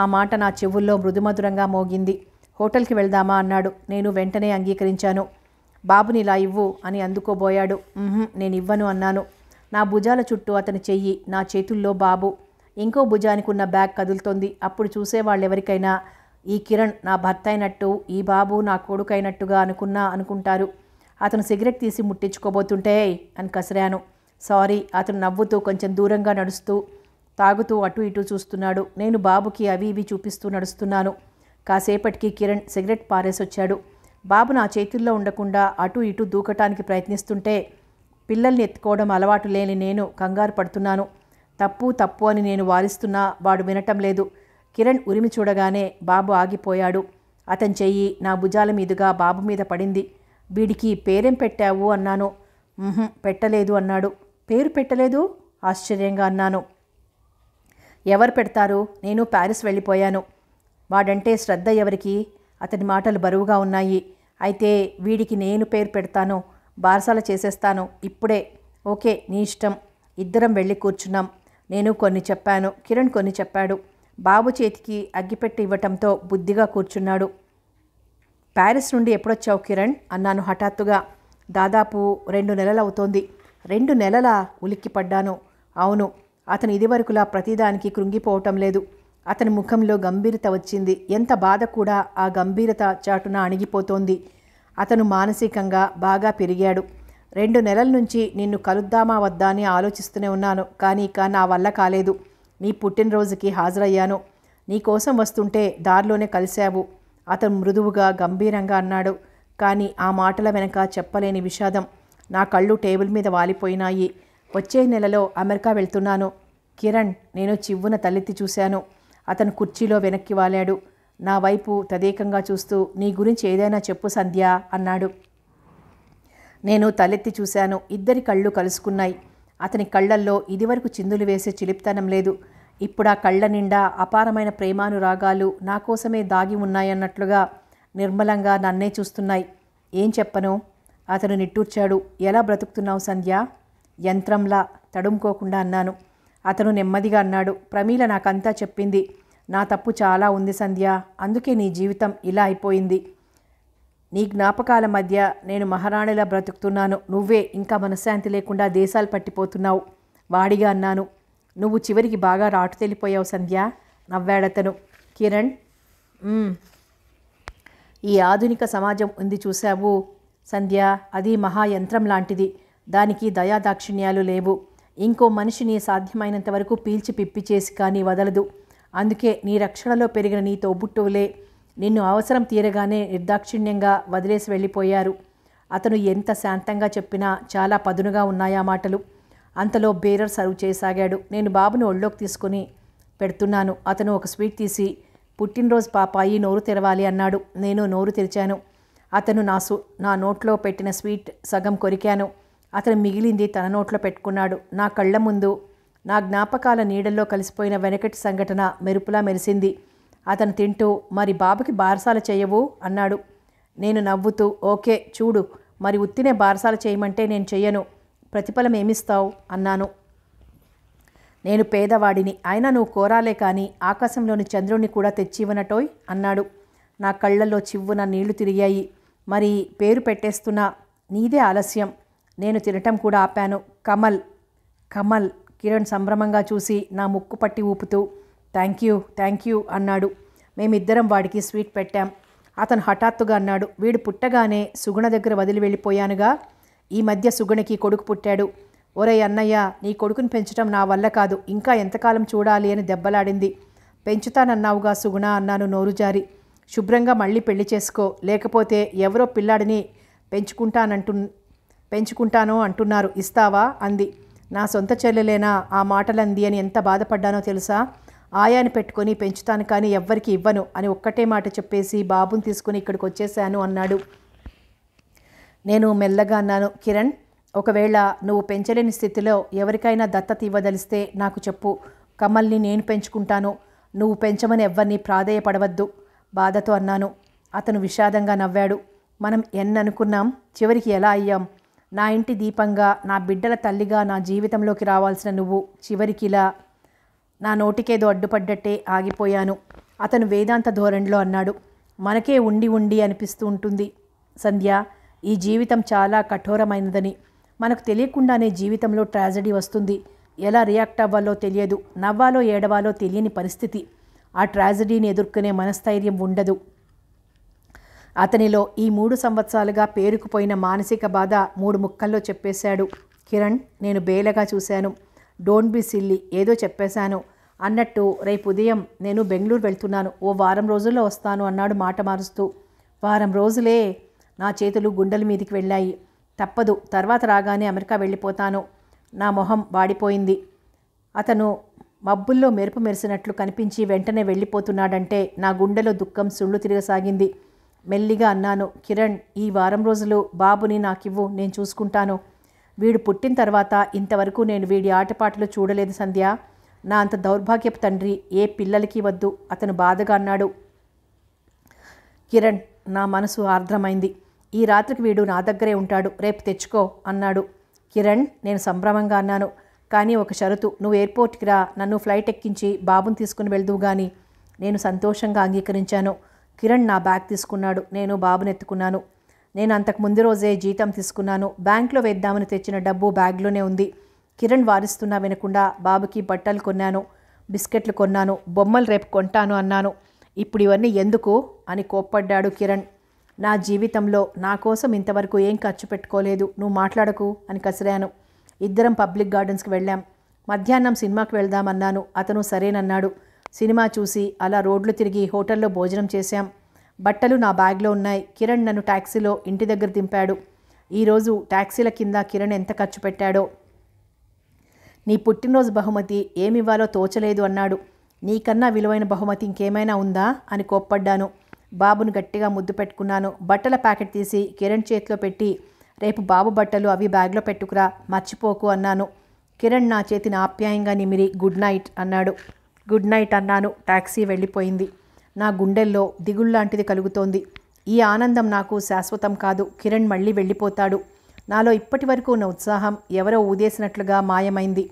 ఆ మాట నా చెవుల్లో మృదుమధురంగా మోగింది హోటల్కి వెళ్దామా అన్నాడు నేను వెంటనే అంగీకరించాను బాబుని ఇలా ఇవ్వు అని అందుకోబోయాడు నేను ఇవ్వను అన్నాను నా భుజాల చుట్టూ అతని చెయ్యి నా చేతుల్లో బాబు ఇంకో భుజానికి ఉన్న బ్యాగ్ కదులుతోంది అప్పుడు చూసేవాళ్ళెవరికైనా ఈ కిరణ్ నా భర్త అయినట్టు ఈ బాబు నా కొడుకైనట్టుగా అనుకున్నా అనుకుంటారు అతను సిగరెట్ తీసి ముట్టించుకోబోతుంటే అని కసిరాను సారీ అతను నవ్వుతూ కొంచెం దూరంగా నడుస్తూ తాగుతూ అటు ఇటు చూస్తున్నాడు నేను బాబుకి అవి ఇవి చూపిస్తూ నడుస్తున్నాను కాసేపటికి కిరణ్ సిగరెట్ పారేసొచ్చాడు బాబు నా చేతుల్లో ఉండకుండా అటు ఇటు దూకటానికి ప్రయత్నిస్తుంటే పిల్లల్ని ఎత్తుకోవడం అలవాటు లేని నేను కంగారు పడుతున్నాను తప్పు తప్పు అని నేను వారిస్తున్నా వాడు వినటం లేదు కిరణ్ ఉరిమి చూడగానే బాబు ఆగిపోయాడు అతని చెయ్యి నా భుజాల మీదుగా బాబు మీద పడింది వీడికి పేరేం పెట్టావు అన్నాను పెట్టలేదు అన్నాడు పేరు పెట్టలేదు ఆశ్చర్యంగా అన్నాను ఎవరు పెడతారు నేను ప్యారిస్ వెళ్ళిపోయాను వాడంటే శ్రద్ధ ఎవరికి అతని మాటలు బరువుగా ఉన్నాయి అయితే వీడికి నేను పేరు పెడతాను బారసాల చేసేస్తాను ఇప్పుడే ఓకే నీ ఇష్టం ఇద్దరం వెళ్ళి కూర్చున్నాం నేను కొన్ని చెప్పాను కిరణ్ కొన్ని చెప్పాడు బాబు చేతికి అగ్గిపెట్టి ఇవ్వటంతో బుద్ధిగా కూర్చున్నాడు ప్యారిస్ నుండి ఎప్పుడొచ్చావు కిరణ్ అన్నాను హఠాత్తుగా దాదాపు రెండు నెలలవుతోంది రెండు నెలల ఉలిక్కిపడ్డాను అవును అతను ఇదివరకులా ప్రతిదానికి కృంగిపోవటం లేదు అతని ముఖంలో గంభీరత వచ్చింది ఎంత బాధ కూడా ఆ గంభీరత చాటున అణిగిపోతోంది అతను మానసికంగా బాగా పెరిగాడు రెండు నెలల నుంచి నిన్ను కలుద్దామా వద్దా అని ఆలోచిస్తూనే ఉన్నాను కానీ ఇక నా వల్ల కాలేదు నీ పుట్టినరోజుకి హాజరయ్యాను నీకోసం వస్తుంటే దారిలోనే కలిశావు అతను మృదువుగా గంభీరంగా అన్నాడు కానీ ఆ మాటల వెనక చెప్పలేని విషాదం నా కళ్ళు టేబుల్ మీద వాలిపోయినాయి వచ్చే నెలలో అమెరికా వెళ్తున్నాను కిరణ్ నేను చివ్వున తల్లెత్తి చూశాను అతను కుర్చీలో వెనక్కి వాలాడు నా వైపు తదేకంగా చూస్తూ నీ గురించి ఏదైనా చెప్పు సంధ్య అన్నాడు నేను తలెత్తి చూశాను ఇద్దరి కళ్ళు కలుసుకున్నాయి అతని కళ్ళల్లో ఇదివరకు చిందులు వేసే చిలిప్తనం లేదు ఇప్పుడు ఆ కళ్ళ నిండా అపారమైన ప్రేమానురాగాలు నా కోసమే దాగి ఉన్నాయన్నట్లుగా నిర్మలంగా నన్నే చూస్తున్నాయి ఏం చెప్పను అతను నిట్టూర్చాడు ఎలా బ్రతుకుతున్నావు సంధ్య యంత్రంలా తడుముకోకుండా అన్నాను అతను నెమ్మదిగా అన్నాడు ప్రమీల నాకంతా చెప్పింది నా తప్పు చాలా ఉంది సంధ్య అందుకే నీ జీవితం ఇలా అయిపోయింది నీ జ్ఞాపకాల మధ్య నేను మహారాణిలా బ్రతుకుతున్నాను నువ్వే ఇంకా మనశ్శాంతి లేకుండా దేశాలు పట్టిపోతున్నావు వాడిగా అన్నాను నువ్వు చివరికి బాగా రాటు తెలిపోయావు సంధ్య నవ్వాడతను కిరణ్ ఈ ఆధునిక సమాజం ఉంది చూశావు సంధ్య అది మహాయంత్రం లాంటిది దానికి దయాదాక్షిణ్యాలు లేవు ఇంకో మనిషిని సాధ్యమైనంత వరకు పీల్చి పిప్పి చేసి కానీ వదలదు అందుకే నీ రక్షణలో పెరిగిన నీ తోబుట్టువులే నిన్ను అవసరం తీరగానే నిర్దాక్షిణ్యంగా వదిలేసి వెళ్ళిపోయారు అతను ఎంత శాంతంగా చెప్పినా చాలా పదునుగా ఉన్నాయా మాటలు అంతలో బేరర్ సర్వ్ చేయసాగాడు నేను బాబును ఒళ్ళోకి తీసుకుని పెడుతున్నాను అతను ఒక స్వీట్ తీసి పుట్టినరోజు పాపాయి నోరు తెరవాలి అన్నాడు నేను నోరు తెరిచాను అతను నా నా నోట్లో పెట్టిన స్వీట్ సగం కొరికాను అతను మిగిలింది తన నోట్లో పెట్టుకున్నాడు నా కళ్ళ ముందు నా జ్ఞాపకాల నీడల్లో కలిసిపోయిన వెనకటి సంఘటన మెరుపులా మెరిసింది అతను తింటూ మరి బాబుకి బారసాల చేయవు అన్నాడు నేను నవ్వుతూ ఓకే చూడు మరి ఉత్తినే బారసాల చేయమంటే నేను చెయ్యను ప్రతిఫలం ఏమిస్తావు అన్నాను నేను పేదవాడిని అయినా నువ్వు కోరాలే కానీ ఆకాశంలోని చంద్రుణ్ణి కూడా తెచ్చివనటోయ్ అన్నాడు నా కళ్ళల్లో చివ్వున నీళ్లు తిరిగాయి మరి పేరు పెట్టేస్తున్నా నీదే ఆలస్యం నేను తినటం కూడా ఆపాను కమల్ కమల్ కిరణ్ సంభ్రమంగా చూసి నా ముక్కు పట్టి ఊపుతూ థ్యాంక్ యూ థ్యాంక్ యూ అన్నాడు మేమిద్దరం వాడికి స్వీట్ పెట్టాం అతను హఠాత్తుగా అన్నాడు వీడు పుట్టగానే సుగుణ దగ్గర వదిలి వెళ్ళిపోయానుగా ఈ మధ్య సుగుణకి కొడుకు పుట్టాడు ఒరే అన్నయ్య నీ కొడుకుని పెంచడం నా వల్ల కాదు ఇంకా ఎంతకాలం చూడాలి అని దెబ్బలాడింది పెంచుతానన్నావుగా సుగుణ అన్నాను నోరుజారి శుభ్రంగా మళ్ళీ పెళ్లి చేసుకో లేకపోతే ఎవరో పిల్లాడిని పెంచుకుంటానంటు పెంచుకుంటాను అంటున్నారు ఇస్తావా అంది నా సొంత చెల్లెలేనా ఆ మాటలంది అని ఎంత బాధపడ్డానో తెలుసా ఆయాని పెట్టుకొని పెంచుతాను కానీ ఎవ్వరికి ఇవ్వను అని ఒక్కటే మాట చెప్పేసి బాబుని తీసుకుని ఇక్కడికి వచ్చేసాను అన్నాడు నేను మెల్లగా అన్నాను కిరణ్ ఒకవేళ నువ్వు పెంచలేని స్థితిలో ఎవరికైనా దత్తత ఇవ్వదలిస్తే నాకు చెప్పు కమల్ని నేను పెంచుకుంటాను నువ్వు పెంచమని ఎవ్వరిని ప్రాధేయపడవద్దు బాధతో అన్నాను అతను విషాదంగా నవ్వాడు మనం ఎన్ననుకున్నాం అనుకున్నాం చివరికి ఎలా అయ్యాం నా ఇంటి దీపంగా నా బిడ్డల తల్లిగా నా జీవితంలోకి రావాల్సిన నువ్వు చివరికిలా నా నోటికేదో అడ్డుపడ్డట్టే ఆగిపోయాను అతను వేదాంత ధోరణిలో అన్నాడు మనకే ఉండి ఉండి అనిపిస్తూ ఉంటుంది సంధ్య ఈ జీవితం చాలా కఠోరమైనదని మనకు తెలియకుండానే జీవితంలో ట్రాజడీ వస్తుంది ఎలా రియాక్ట్ అవ్వాలో తెలియదు నవ్వాలో ఏడవాలో తెలియని పరిస్థితి ఆ ట్రాజడీని ఎదుర్కొనే మనస్థైర్యం ఉండదు అతనిలో ఈ మూడు సంవత్సరాలుగా పేరుకుపోయిన మానసిక బాధ మూడు ముక్కల్లో చెప్పేశాడు కిరణ్ నేను బేలగా చూశాను డోంట్ బి సిల్లి ఏదో చెప్పేశాను అన్నట్టు రేపు ఉదయం నేను బెంగళూరు వెళ్తున్నాను ఓ వారం రోజుల్లో వస్తాను అన్నాడు మాట మారుస్తూ వారం రోజులే నా చేతులు గుండెల మీదికి వెళ్ళాయి తప్పదు తర్వాత రాగానే అమెరికా వెళ్ళిపోతాను నా మొహం వాడిపోయింది అతను మబ్బుల్లో మెరుపు మెరిసినట్లు కనిపించి వెంటనే వెళ్ళిపోతున్నాడంటే నా గుండెలో దుఃఖం సుళ్ళు తిరగసాగింది మెల్లిగా అన్నాను కిరణ్ ఈ వారం రోజులు బాబుని నాకివ్వు నేను చూసుకుంటాను వీడు పుట్టిన తర్వాత ఇంతవరకు నేను వీడి ఆటపాటలు చూడలేదు సంధ్య నా అంత దౌర్భాగ్యపు తండ్రి ఏ పిల్లలకి వద్దు అతను బాధగా అన్నాడు కిరణ్ నా మనసు ఆర్ద్రమైంది ఈ రాత్రికి వీడు నా దగ్గరే ఉంటాడు రేపు తెచ్చుకో అన్నాడు కిరణ్ నేను సంభ్రమంగా అన్నాను కానీ ఒక షరతు నువ్వు ఎయిర్పోర్ట్కి రా నన్ను ఫ్లైట్ ఎక్కించి బాబుని తీసుకుని వెళ్దువు కానీ నేను సంతోషంగా అంగీకరించాను కిరణ్ నా బ్యాగ్ తీసుకున్నాడు నేను బాబునెత్తుకున్నాను నేను అంతకు ముందు రోజే జీతం తీసుకున్నాను బ్యాంక్లో వేద్దామని తెచ్చిన డబ్బు బ్యాగ్లోనే ఉంది కిరణ్ వారిస్తున్నా వినకుండా బాబుకి బట్టలు కొన్నాను బిస్కెట్లు కొన్నాను బొమ్మలు రేపు కొంటాను అన్నాను ఇప్పుడు ఇవన్నీ ఎందుకు అని కోప్పడ్డాడు కిరణ్ నా జీవితంలో నా కోసం ఇంతవరకు ఏం ఖర్చు పెట్టుకోలేదు నువ్వు మాట్లాడకు అని కసిరాను ఇద్దరం పబ్లిక్ గార్డెన్స్కి వెళ్ళాం మధ్యాహ్నం సినిమాకి వెళ్దామన్నాను అతను సరేనన్నాడు సినిమా చూసి అలా రోడ్లు తిరిగి హోటల్లో భోజనం చేశాం బట్టలు నా బ్యాగ్లో ఉన్నాయి కిరణ్ నన్ను ట్యాక్సీలో ఇంటి దగ్గర దింపాడు ఈరోజు ట్యాక్సీల కింద కిరణ్ ఎంత ఖర్చు పెట్టాడో నీ పుట్టినరోజు బహుమతి ఏమివ్వాలో తోచలేదు అన్నాడు నీకన్నా విలువైన బహుమతి ఇంకేమైనా ఉందా అని కోప్పడ్డాను బాబును గట్టిగా ముద్దు పెట్టుకున్నాను బట్టల ప్యాకెట్ తీసి కిరణ్ చేతిలో పెట్టి రేపు బాబు బట్టలు అవి బ్యాగ్లో పెట్టుకురా మర్చిపోకు అన్నాను కిరణ్ నా చేతిని ఆప్యాయంగా నిమిరి గుడ్ నైట్ అన్నాడు గుడ్ నైట్ అన్నాను టాక్సీ వెళ్ళిపోయింది నా గుండెల్లో దిగుళ్లాంటిది కలుగుతోంది ఈ ఆనందం నాకు శాశ్వతం కాదు కిరణ్ మళ్ళీ వెళ్ళిపోతాడు నాలో ఇప్పటి వరకు ఉన్న ఉత్సాహం ఎవరో ఊదేసినట్లుగా మాయమైంది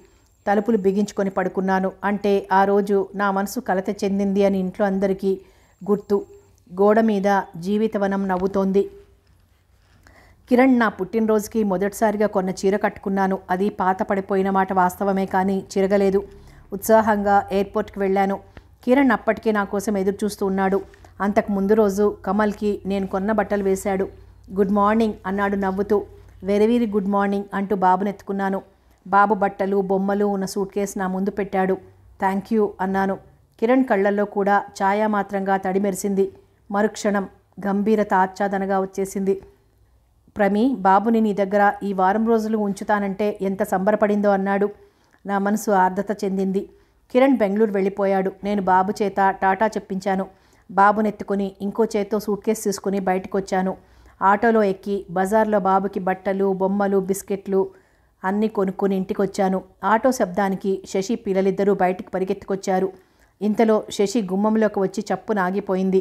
తలుపులు బిగించుకొని పడుకున్నాను అంటే ఆ రోజు నా మనసు కలత చెందింది అని ఇంట్లో అందరికీ గుర్తు గోడ మీద జీవితవనం నవ్వుతోంది కిరణ్ నా పుట్టినరోజుకి మొదటిసారిగా కొన్న చీర కట్టుకున్నాను అది పాత పడిపోయిన మాట వాస్తవమే కానీ చిరగలేదు ఉత్సాహంగా ఎయిర్పోర్ట్కి వెళ్ళాను కిరణ్ అప్పటికే నా కోసం ఎదురు చూస్తూ ఉన్నాడు అంతకు ముందు రోజు కమల్కి నేను కొన్న బట్టలు వేశాడు గుడ్ మార్నింగ్ అన్నాడు నవ్వుతూ వెరీ వెరీ గుడ్ మార్నింగ్ అంటూ ఎత్తుకున్నాను బాబు బట్టలు బొమ్మలు ఉన్న సూట్ కేసు నా ముందు పెట్టాడు థ్యాంక్ యూ అన్నాను కిరణ్ కళ్ళల్లో కూడా ఛాయా మాత్రంగా తడిమెరిసింది మరుక్షణం గంభీరత ఆచ్ఛాదనగా వచ్చేసింది ప్రమి బాబుని నీ దగ్గర ఈ వారం రోజులు ఉంచుతానంటే ఎంత సంబరపడిందో అన్నాడు నా మనసు ఆర్ద్రత చెందింది కిరణ్ బెంగళూరు వెళ్ళిపోయాడు నేను బాబు చేత టాటా చెప్పించాను బాబునెత్తుకుని ఇంకో చేత్తో సూట్ కేసు తీసుకుని వచ్చాను ఆటోలో ఎక్కి బజార్లో బాబుకి బట్టలు బొమ్మలు బిస్కెట్లు అన్నీ కొనుక్కొని ఇంటికొచ్చాను ఆటో శబ్దానికి శశి పిల్లలిద్దరూ బయటికి పరిగెత్తుకొచ్చారు ఇంతలో శశి గుమ్మంలోకి వచ్చి చప్పున ఆగిపోయింది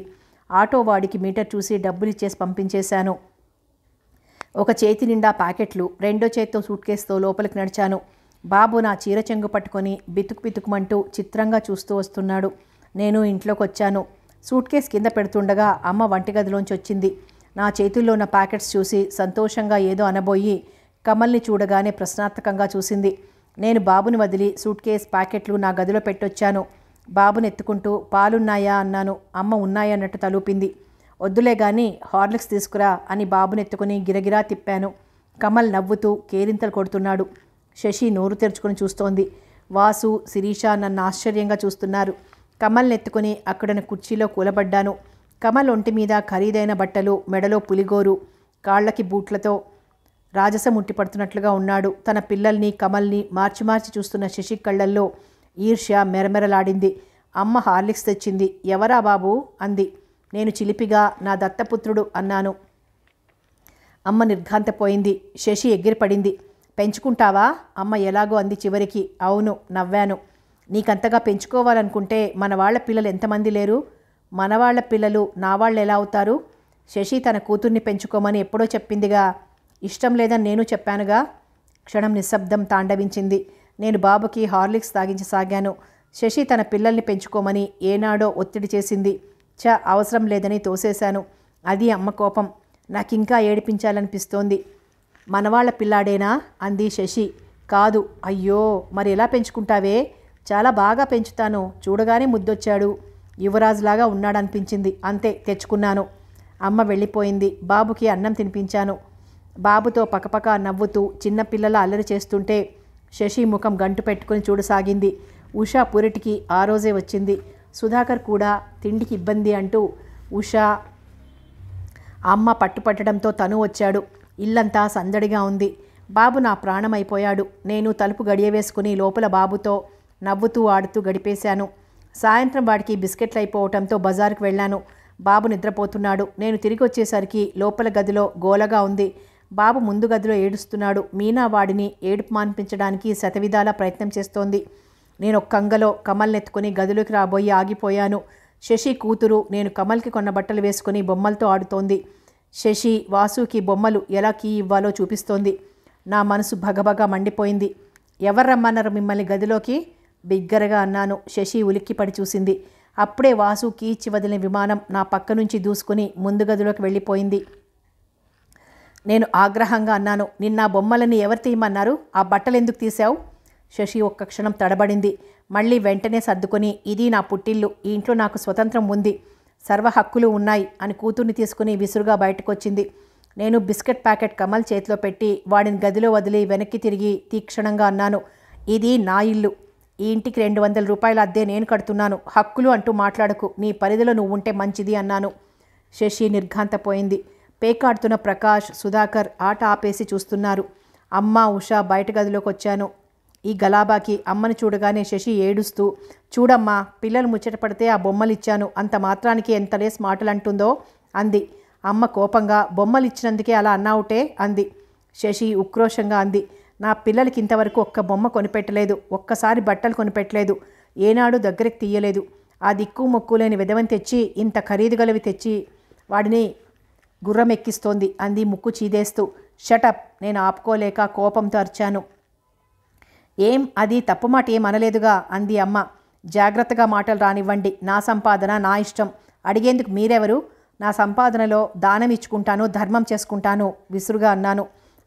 ఆటో వాడికి మీటర్ చూసి డబ్బులిచ్చేసి పంపించేశాను ఒక చేతి నిండా ప్యాకెట్లు రెండో చేతితో సూట్ కేసుతో లోపలికి నడిచాను బాబు నా చీర చెంగు పట్టుకొని బితుకు బితుకుమంటూ చిత్రంగా చూస్తూ వస్తున్నాడు నేను ఇంట్లోకి వచ్చాను సూట్ కేస్ కింద పెడుతుండగా అమ్మ వంటగదిలోంచి వచ్చింది నా చేతుల్లో ఉన్న ప్యాకెట్స్ చూసి సంతోషంగా ఏదో అనబోయి కమల్ని చూడగానే ప్రశ్నార్థకంగా చూసింది నేను బాబుని వదిలి సూట్ కేస్ ప్యాకెట్లు నా గదిలో పెట్టొచ్చాను బాబుని ఎత్తుకుంటూ పాలున్నాయా అన్నాను అమ్మ ఉన్నాయన్నట్టు తలూపింది వద్దులే గాని హార్లిక్స్ తీసుకురా అని బాబుని ఎత్తుకుని గిరగిరా తిప్పాను కమల్ నవ్వుతూ కేరింతలు కొడుతున్నాడు శశి నోరు తెరుచుకొని చూస్తోంది వాసు శిరీష నన్ను ఆశ్చర్యంగా చూస్తున్నారు కమల్ నెత్తుకుని అక్కడన కుర్చీలో కూలబడ్డాను కమల్ ఒంటి మీద ఖరీదైన బట్టలు మెడలో పులిగోరు కాళ్లకి బూట్లతో రాజసం ముట్టిపడుతున్నట్లుగా ఉన్నాడు తన పిల్లల్ని కమల్ని మార్చి మార్చి చూస్తున్న శశి కళ్ళల్లో ఈర్ష్య మెరమెరలాడింది అమ్మ హార్లిక్స్ తెచ్చింది ఎవరా బాబు అంది నేను చిలిపిగా నా దత్తపుత్రుడు అన్నాను అమ్మ నిర్ఘాంతపోయింది శశి ఎగిరిపడింది పెంచుకుంటావా అమ్మ ఎలాగో అంది చివరికి అవును నవ్వాను నీకంతగా పెంచుకోవాలనుకుంటే మన వాళ్ళ పిల్లలు ఎంతమంది లేరు మన వాళ్ల పిల్లలు నా వాళ్ళు ఎలా అవుతారు శశి తన కూతుర్ని పెంచుకోమని ఎప్పుడో చెప్పిందిగా ఇష్టం లేదని నేను చెప్పానుగా క్షణం నిశ్శబ్దం తాండవించింది నేను బాబుకి హార్లిక్స్ తాగించసాగాను శశి తన పిల్లల్ని పెంచుకోమని ఏనాడో ఒత్తిడి చేసింది చ అవసరం లేదని తోసేశాను అది అమ్మ కోపం నాకింకా ఏడిపించాలనిపిస్తోంది మనవాళ్ల పిల్లాడేనా అంది శశి కాదు అయ్యో మరి ఎలా పెంచుకుంటావే చాలా బాగా పెంచుతాను చూడగానే ముద్దొచ్చాడు యువరాజులాగా ఉన్నాడనిపించింది అంతే తెచ్చుకున్నాను అమ్మ వెళ్ళిపోయింది బాబుకి అన్నం తినిపించాను బాబుతో పకపక నవ్వుతూ చిన్నపిల్లల అల్లరి చేస్తుంటే శశి ముఖం గంటు పెట్టుకుని చూడసాగింది ఉషా పురిటికి ఆ రోజే వచ్చింది సుధాకర్ కూడా తిండికి ఇబ్బంది అంటూ ఉషా అమ్మ పట్టుపట్టడంతో తను వచ్చాడు ఇల్లంతా సందడిగా ఉంది బాబు నా ప్రాణమైపోయాడు నేను తలుపు గడియవేసుకుని లోపల బాబుతో నవ్వుతూ ఆడుతూ గడిపేశాను సాయంత్రం వాడికి బిస్కెట్లు అయిపోవటంతో బజార్కు వెళ్ళాను బాబు నిద్రపోతున్నాడు నేను తిరిగి వచ్చేసరికి లోపల గదిలో గోలగా ఉంది బాబు ముందు గదిలో ఏడుస్తున్నాడు మీనా వాడిని ఏడుపు మాన్పించడానికి శతవిధాల ప్రయత్నం చేస్తోంది నేను కంగలో కమల్నెత్తుకుని గదిలోకి రాబోయి ఆగిపోయాను శశి కూతురు నేను కమల్కి కొన్న బట్టలు వేసుకుని బొమ్మలతో ఆడుతోంది శశి వాసుకి బొమ్మలు ఎలా కీ ఇవ్వాలో చూపిస్తోంది నా మనసు భగభగా మండిపోయింది ఎవరు రమ్మన్నారు మిమ్మల్ని గదిలోకి బిగ్గరగా అన్నాను శశి ఉలిక్కిపడి చూసింది అప్పుడే వాసు కీచి వదిలిన విమానం నా పక్క నుంచి దూసుకుని ముందు గదిలోకి వెళ్ళిపోయింది నేను ఆగ్రహంగా అన్నాను నిన్న బొమ్మలని ఎవరు తీయమన్నారు ఆ బట్టలు ఎందుకు తీసావు శశి ఒక్క క్షణం తడబడింది మళ్ళీ వెంటనే సర్దుకొని ఇది నా పుట్టిల్లు ఈ ఇంట్లో నాకు స్వతంత్రం ఉంది సర్వ హక్కులు ఉన్నాయి అని కూతుర్ని తీసుకుని విసురుగా బయటకొచ్చింది నేను బిస్కెట్ ప్యాకెట్ కమల్ చేతిలో పెట్టి వాడిని గదిలో వదిలి వెనక్కి తిరిగి తీక్షణంగా అన్నాను ఇది నా ఇల్లు ఈ ఇంటికి రెండు వందల రూపాయల అద్దె నేను కడుతున్నాను హక్కులు అంటూ మాట్లాడకు నీ పరిధిలో నువ్వు ఉంటే మంచిది అన్నాను శశి నిర్ఘాంతపోయింది పేకాడుతున్న ప్రకాష్ సుధాకర్ ఆట ఆపేసి చూస్తున్నారు అమ్మ ఉషా బయట గదిలోకి వచ్చాను ఈ గలాబాకి అమ్మని చూడగానే శశి ఏడుస్తూ చూడమ్మా పిల్లలు ముచ్చటపడితే ఆ బొమ్మలిచ్చాను అంత మాత్రానికి ఎంత లేస్ మాటలంటుందో అంది అమ్మ కోపంగా బొమ్మలిచ్చినందుకే అలా అన్నావుటే అంది శశి ఉక్రోషంగా అంది నా పిల్లలకి ఇంతవరకు ఒక్క బొమ్మ కొనిపెట్టలేదు ఒక్కసారి బట్టలు కొనిపెట్టలేదు ఏనాడు దగ్గరికి తీయలేదు ఆ దిక్కు మొక్కు లేని విధవని తెచ్చి ఇంత ఖరీదు గలవి తెచ్చి వాడిని గుర్రం ఎక్కిస్తోంది అంది ముక్కు చీదేస్తూ షటప్ నేను ఆపుకోలేక కోపంతో అరిచాను ఏం అది తప్పు మాట ఏం అనలేదుగా అంది అమ్మ జాగ్రత్తగా మాటలు రానివ్వండి నా సంపాదన నా ఇష్టం అడిగేందుకు మీరెవరు నా సంపాదనలో దానం ఇచ్చుకుంటాను ధర్మం చేసుకుంటాను విసురుగా అన్నాను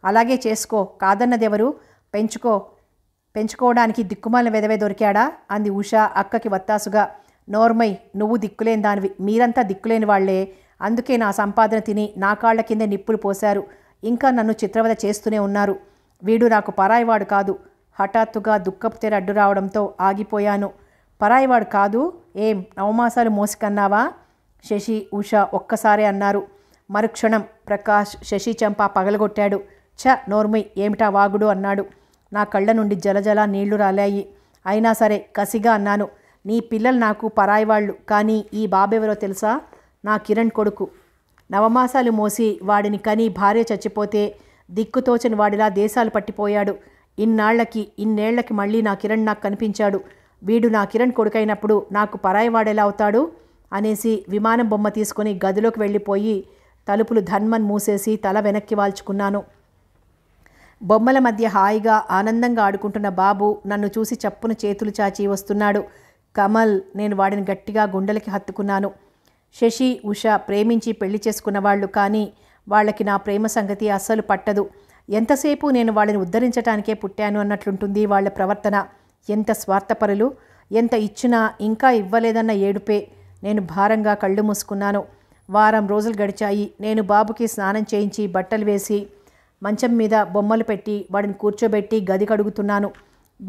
అలాగే చేసుకో కాదన్నదెవరు పెంచుకో పెంచుకోవడానికి దిక్కుమాలిన వెదవే దొరికాడా అంది ఉష అక్కకి వత్తాసుగా నోర్మై నువ్వు దిక్కులేని దానివి మీరంతా దిక్కులేని వాళ్లే అందుకే నా సంపాదన తిని నా కాళ్ల కింద నిప్పులు పోశారు ఇంకా నన్ను చిత్రవద చేస్తూనే ఉన్నారు వీడు నాకు పరాయివాడు కాదు హఠాత్తుగా దుఃఖపు తెర అడ్డు రావడంతో ఆగిపోయాను పరాయివాడు కాదు ఏం నవమాసాలు మోసుకన్నావా శశి ఉష ఒక్కసారే అన్నారు మరుక్షణం ప్రకాష్ శశి చంప పగలగొట్టాడు ఛ నోర్మి ఏమిటా వాగుడు అన్నాడు నా కళ్ళ నుండి జలజల నీళ్లు రాలాయి అయినా సరే కసిగా అన్నాను నీ పిల్లలు నాకు పరాయివాళ్ళు కానీ ఈ బాబెవరో తెలుసా నా కిరణ్ కొడుకు నవమాసాలు మోసి వాడిని కని భార్య చచ్చిపోతే దిక్కుతోచని వాడిలా దేశాలు పట్టిపోయాడు ఇన్నాళ్లకి ఇన్నేళ్లకి మళ్ళీ నా కిరణ్ నాకు కనిపించాడు వీడు నా కిరణ్ కొడుకైనప్పుడు నాకు పరాయివాడెలా అవుతాడు అనేసి విమానం బొమ్మ తీసుకుని గదిలోకి వెళ్ళిపోయి తలుపులు ధన్మన్ మూసేసి తల వెనక్కి వాల్చుకున్నాను బొమ్మల మధ్య హాయిగా ఆనందంగా ఆడుకుంటున్న బాబు నన్ను చూసి చప్పున చేతులు చాచి వస్తున్నాడు కమల్ నేను వాడిని గట్టిగా గుండెలకి హత్తుకున్నాను శశి ఉష ప్రేమించి పెళ్లి చేసుకున్న వాళ్ళు కానీ వాళ్ళకి నా ప్రేమ సంగతి అస్సలు పట్టదు ఎంతసేపు నేను వాళ్ళని ఉద్ధరించటానికే పుట్టాను అన్నట్లుంటుంది వాళ్ళ ప్రవర్తన ఎంత స్వార్థపరులు ఎంత ఇచ్చినా ఇంకా ఇవ్వలేదన్న ఏడుపే నేను భారంగా కళ్ళు మూసుకున్నాను వారం రోజులు గడిచాయి నేను బాబుకి స్నానం చేయించి బట్టలు వేసి మంచం మీద బొమ్మలు పెట్టి వాడిని కూర్చోబెట్టి గది కడుగుతున్నాను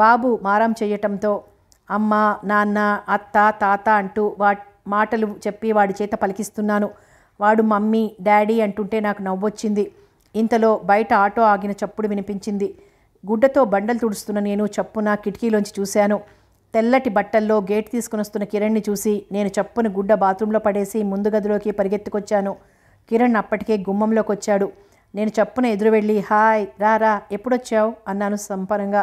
బాబు మారం చేయటంతో అమ్మ నాన్న అత్త తాత అంటూ వా మాటలు చెప్పి వాడి చేత పలికిస్తున్నాను వాడు మమ్మీ డాడీ అంటుంటే నాకు నవ్వొచ్చింది ఇంతలో బయట ఆటో ఆగిన చప్పుడు వినిపించింది గుడ్డతో బండలు తుడుస్తున్న నేను చప్పున కిటికీలోంచి చూశాను తెల్లటి బట్టల్లో గేట్ తీసుకుని వస్తున్న కిరణ్ని చూసి నేను చప్పున గుడ్డ బాత్రూంలో పడేసి ముందు గదిలోకి పరిగెత్తుకొచ్చాను కిరణ్ అప్పటికే గుమ్మంలోకి వచ్చాడు నేను చప్పున ఎదురు వెళ్ళి హాయ్ రా రా ఎప్పుడొచ్చావు అన్నాను సంపరంగా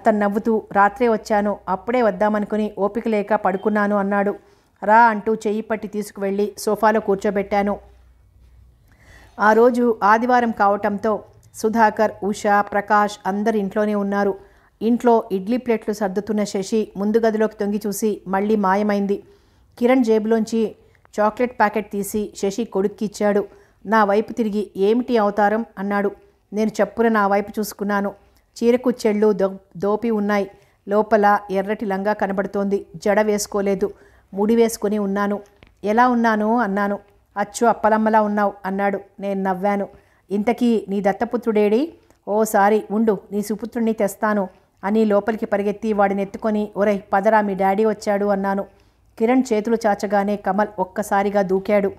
అతను నవ్వుతూ రాత్రే వచ్చాను అప్పుడే వద్దామనుకుని ఓపిక లేక పడుకున్నాను అన్నాడు రా అంటూ చెయ్యి పట్టి తీసుకువెళ్ళి సోఫాలో కూర్చోబెట్టాను ఆ రోజు ఆదివారం కావటంతో సుధాకర్ ఉషా ప్రకాష్ అందరి ఇంట్లోనే ఉన్నారు ఇంట్లో ఇడ్లీ ప్లేట్లు సర్దుతున్న శశి ముందు గదిలోకి తొంగి చూసి మళ్ళీ మాయమైంది కిరణ్ జేబులోంచి చాక్లెట్ ప్యాకెట్ తీసి శశి కొడుక్కిచ్చాడు నా వైపు తిరిగి ఏమిటి అవతారం అన్నాడు నేను చప్పున నా వైపు చూసుకున్నాను చీరకు చెళ్ళు దో దోపి ఉన్నాయి లోపల ఎర్రటి లంగా కనబడుతోంది జడ వేసుకోలేదు ముడి వేసుకొని ఉన్నాను ఎలా ఉన్నాను అన్నాను అచ్చు అప్పలమ్మలా ఉన్నావు అన్నాడు నేను నవ్వాను ఇంతకీ నీ దత్తపుత్రుడేడి ఓసారి ఉండు నీ సుపుత్రుణ్ణి తెస్తాను అని లోపలికి పరిగెత్తి వాడిని ఎత్తుకొని ఒరై పదరా మీ డాడీ వచ్చాడు అన్నాను కిరణ్ చేతులు చాచగానే కమల్ ఒక్కసారిగా దూకాడు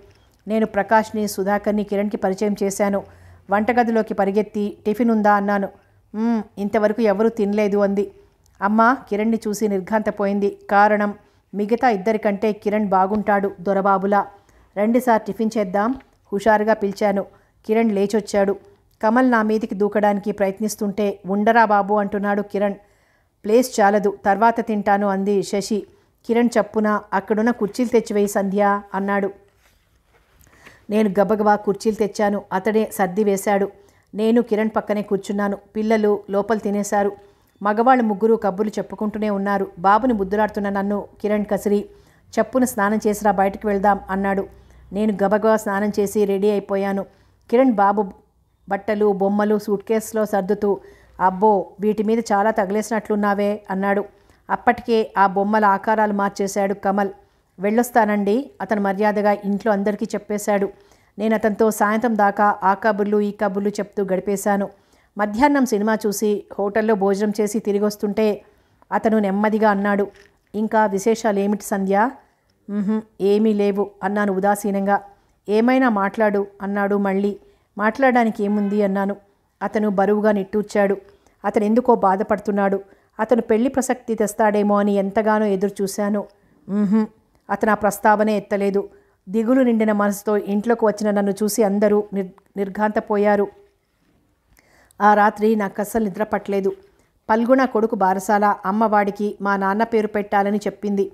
నేను ప్రకాష్ని సుధాకర్ని కిరణ్కి పరిచయం చేశాను వంటగదిలోకి పరిగెత్తి టిఫిన్ ఉందా అన్నాను ఇంతవరకు ఎవరూ తినలేదు అంది అమ్మ కిరణ్ని చూసి నిర్ఘాంతపోయింది కారణం మిగతా ఇద్దరికంటే కిరణ్ బాగుంటాడు దొరబాబులా రండి సార్ టిఫిన్ చేద్దాం హుషారుగా పిలిచాను కిరణ్ లేచొచ్చాడు కమల్ నా మీదికి దూకడానికి ప్రయత్నిస్తుంటే ఉండరా బాబు అంటున్నాడు కిరణ్ ప్లేస్ చాలదు తర్వాత తింటాను అంది శశి కిరణ్ చప్పున అక్కడున్న కుర్చీలు తెచ్చివేయి సంధ్య అన్నాడు నేను గబగబా కుర్చీలు తెచ్చాను అతడే సర్ది వేశాడు నేను కిరణ్ పక్కనే కూర్చున్నాను పిల్లలు లోపల తినేశారు మగవాళ్ళు ముగ్గురు కబ్బులు చెప్పుకుంటూనే ఉన్నారు బాబుని ముద్దులాడుతున్న నన్ను కిరణ్ కసిరి చప్పున స్నానం చేసిరా బయటకు వెళ్దాం అన్నాడు నేను గబగబా స్నానం చేసి రెడీ అయిపోయాను కిరణ్ బాబు బట్టలు బొమ్మలు సూట్ కేసులో సర్దుతూ అబ్బో వీటి మీద చాలా తగిలేసినట్లున్నావే అన్నాడు అప్పటికే ఆ బొమ్మల ఆకారాలు మార్చేశాడు కమల్ వెళ్ళొస్తానండి అతను మర్యాదగా ఇంట్లో అందరికీ చెప్పేశాడు నేను అతనితో సాయంత్రం దాకా ఆ కబుర్లు ఈ కబుర్లు చెప్తూ గడిపేశాను మధ్యాహ్నం సినిమా చూసి హోటల్లో భోజనం చేసి తిరిగి వస్తుంటే అతను నెమ్మదిగా అన్నాడు ఇంకా విశేషాలు ఏమిటి సంధ్య ఏమీ లేవు అన్నాను ఉదాసీనంగా ఏమైనా మాట్లాడు అన్నాడు మళ్ళీ మాట్లాడడానికి ఏముంది అన్నాను అతను బరువుగా నిట్టూర్చాడు అతను ఎందుకో బాధపడుతున్నాడు అతను పెళ్లి ప్రసక్తి తెస్తాడేమో అని ఎంతగానో ఎదురు చూశాను అతను ఆ ప్రస్తావనే ఎత్తలేదు దిగులు నిండిన మనసుతో ఇంట్లోకి వచ్చిన నన్ను చూసి అందరూ నిర్ నిర్ఘాంతపోయారు ఆ రాత్రి నాకు అస్సలు నిద్రపట్టలేదు పట్టలేదు పల్గుణ కొడుకు బారసాల అమ్మవాడికి మా నాన్న పేరు పెట్టాలని చెప్పింది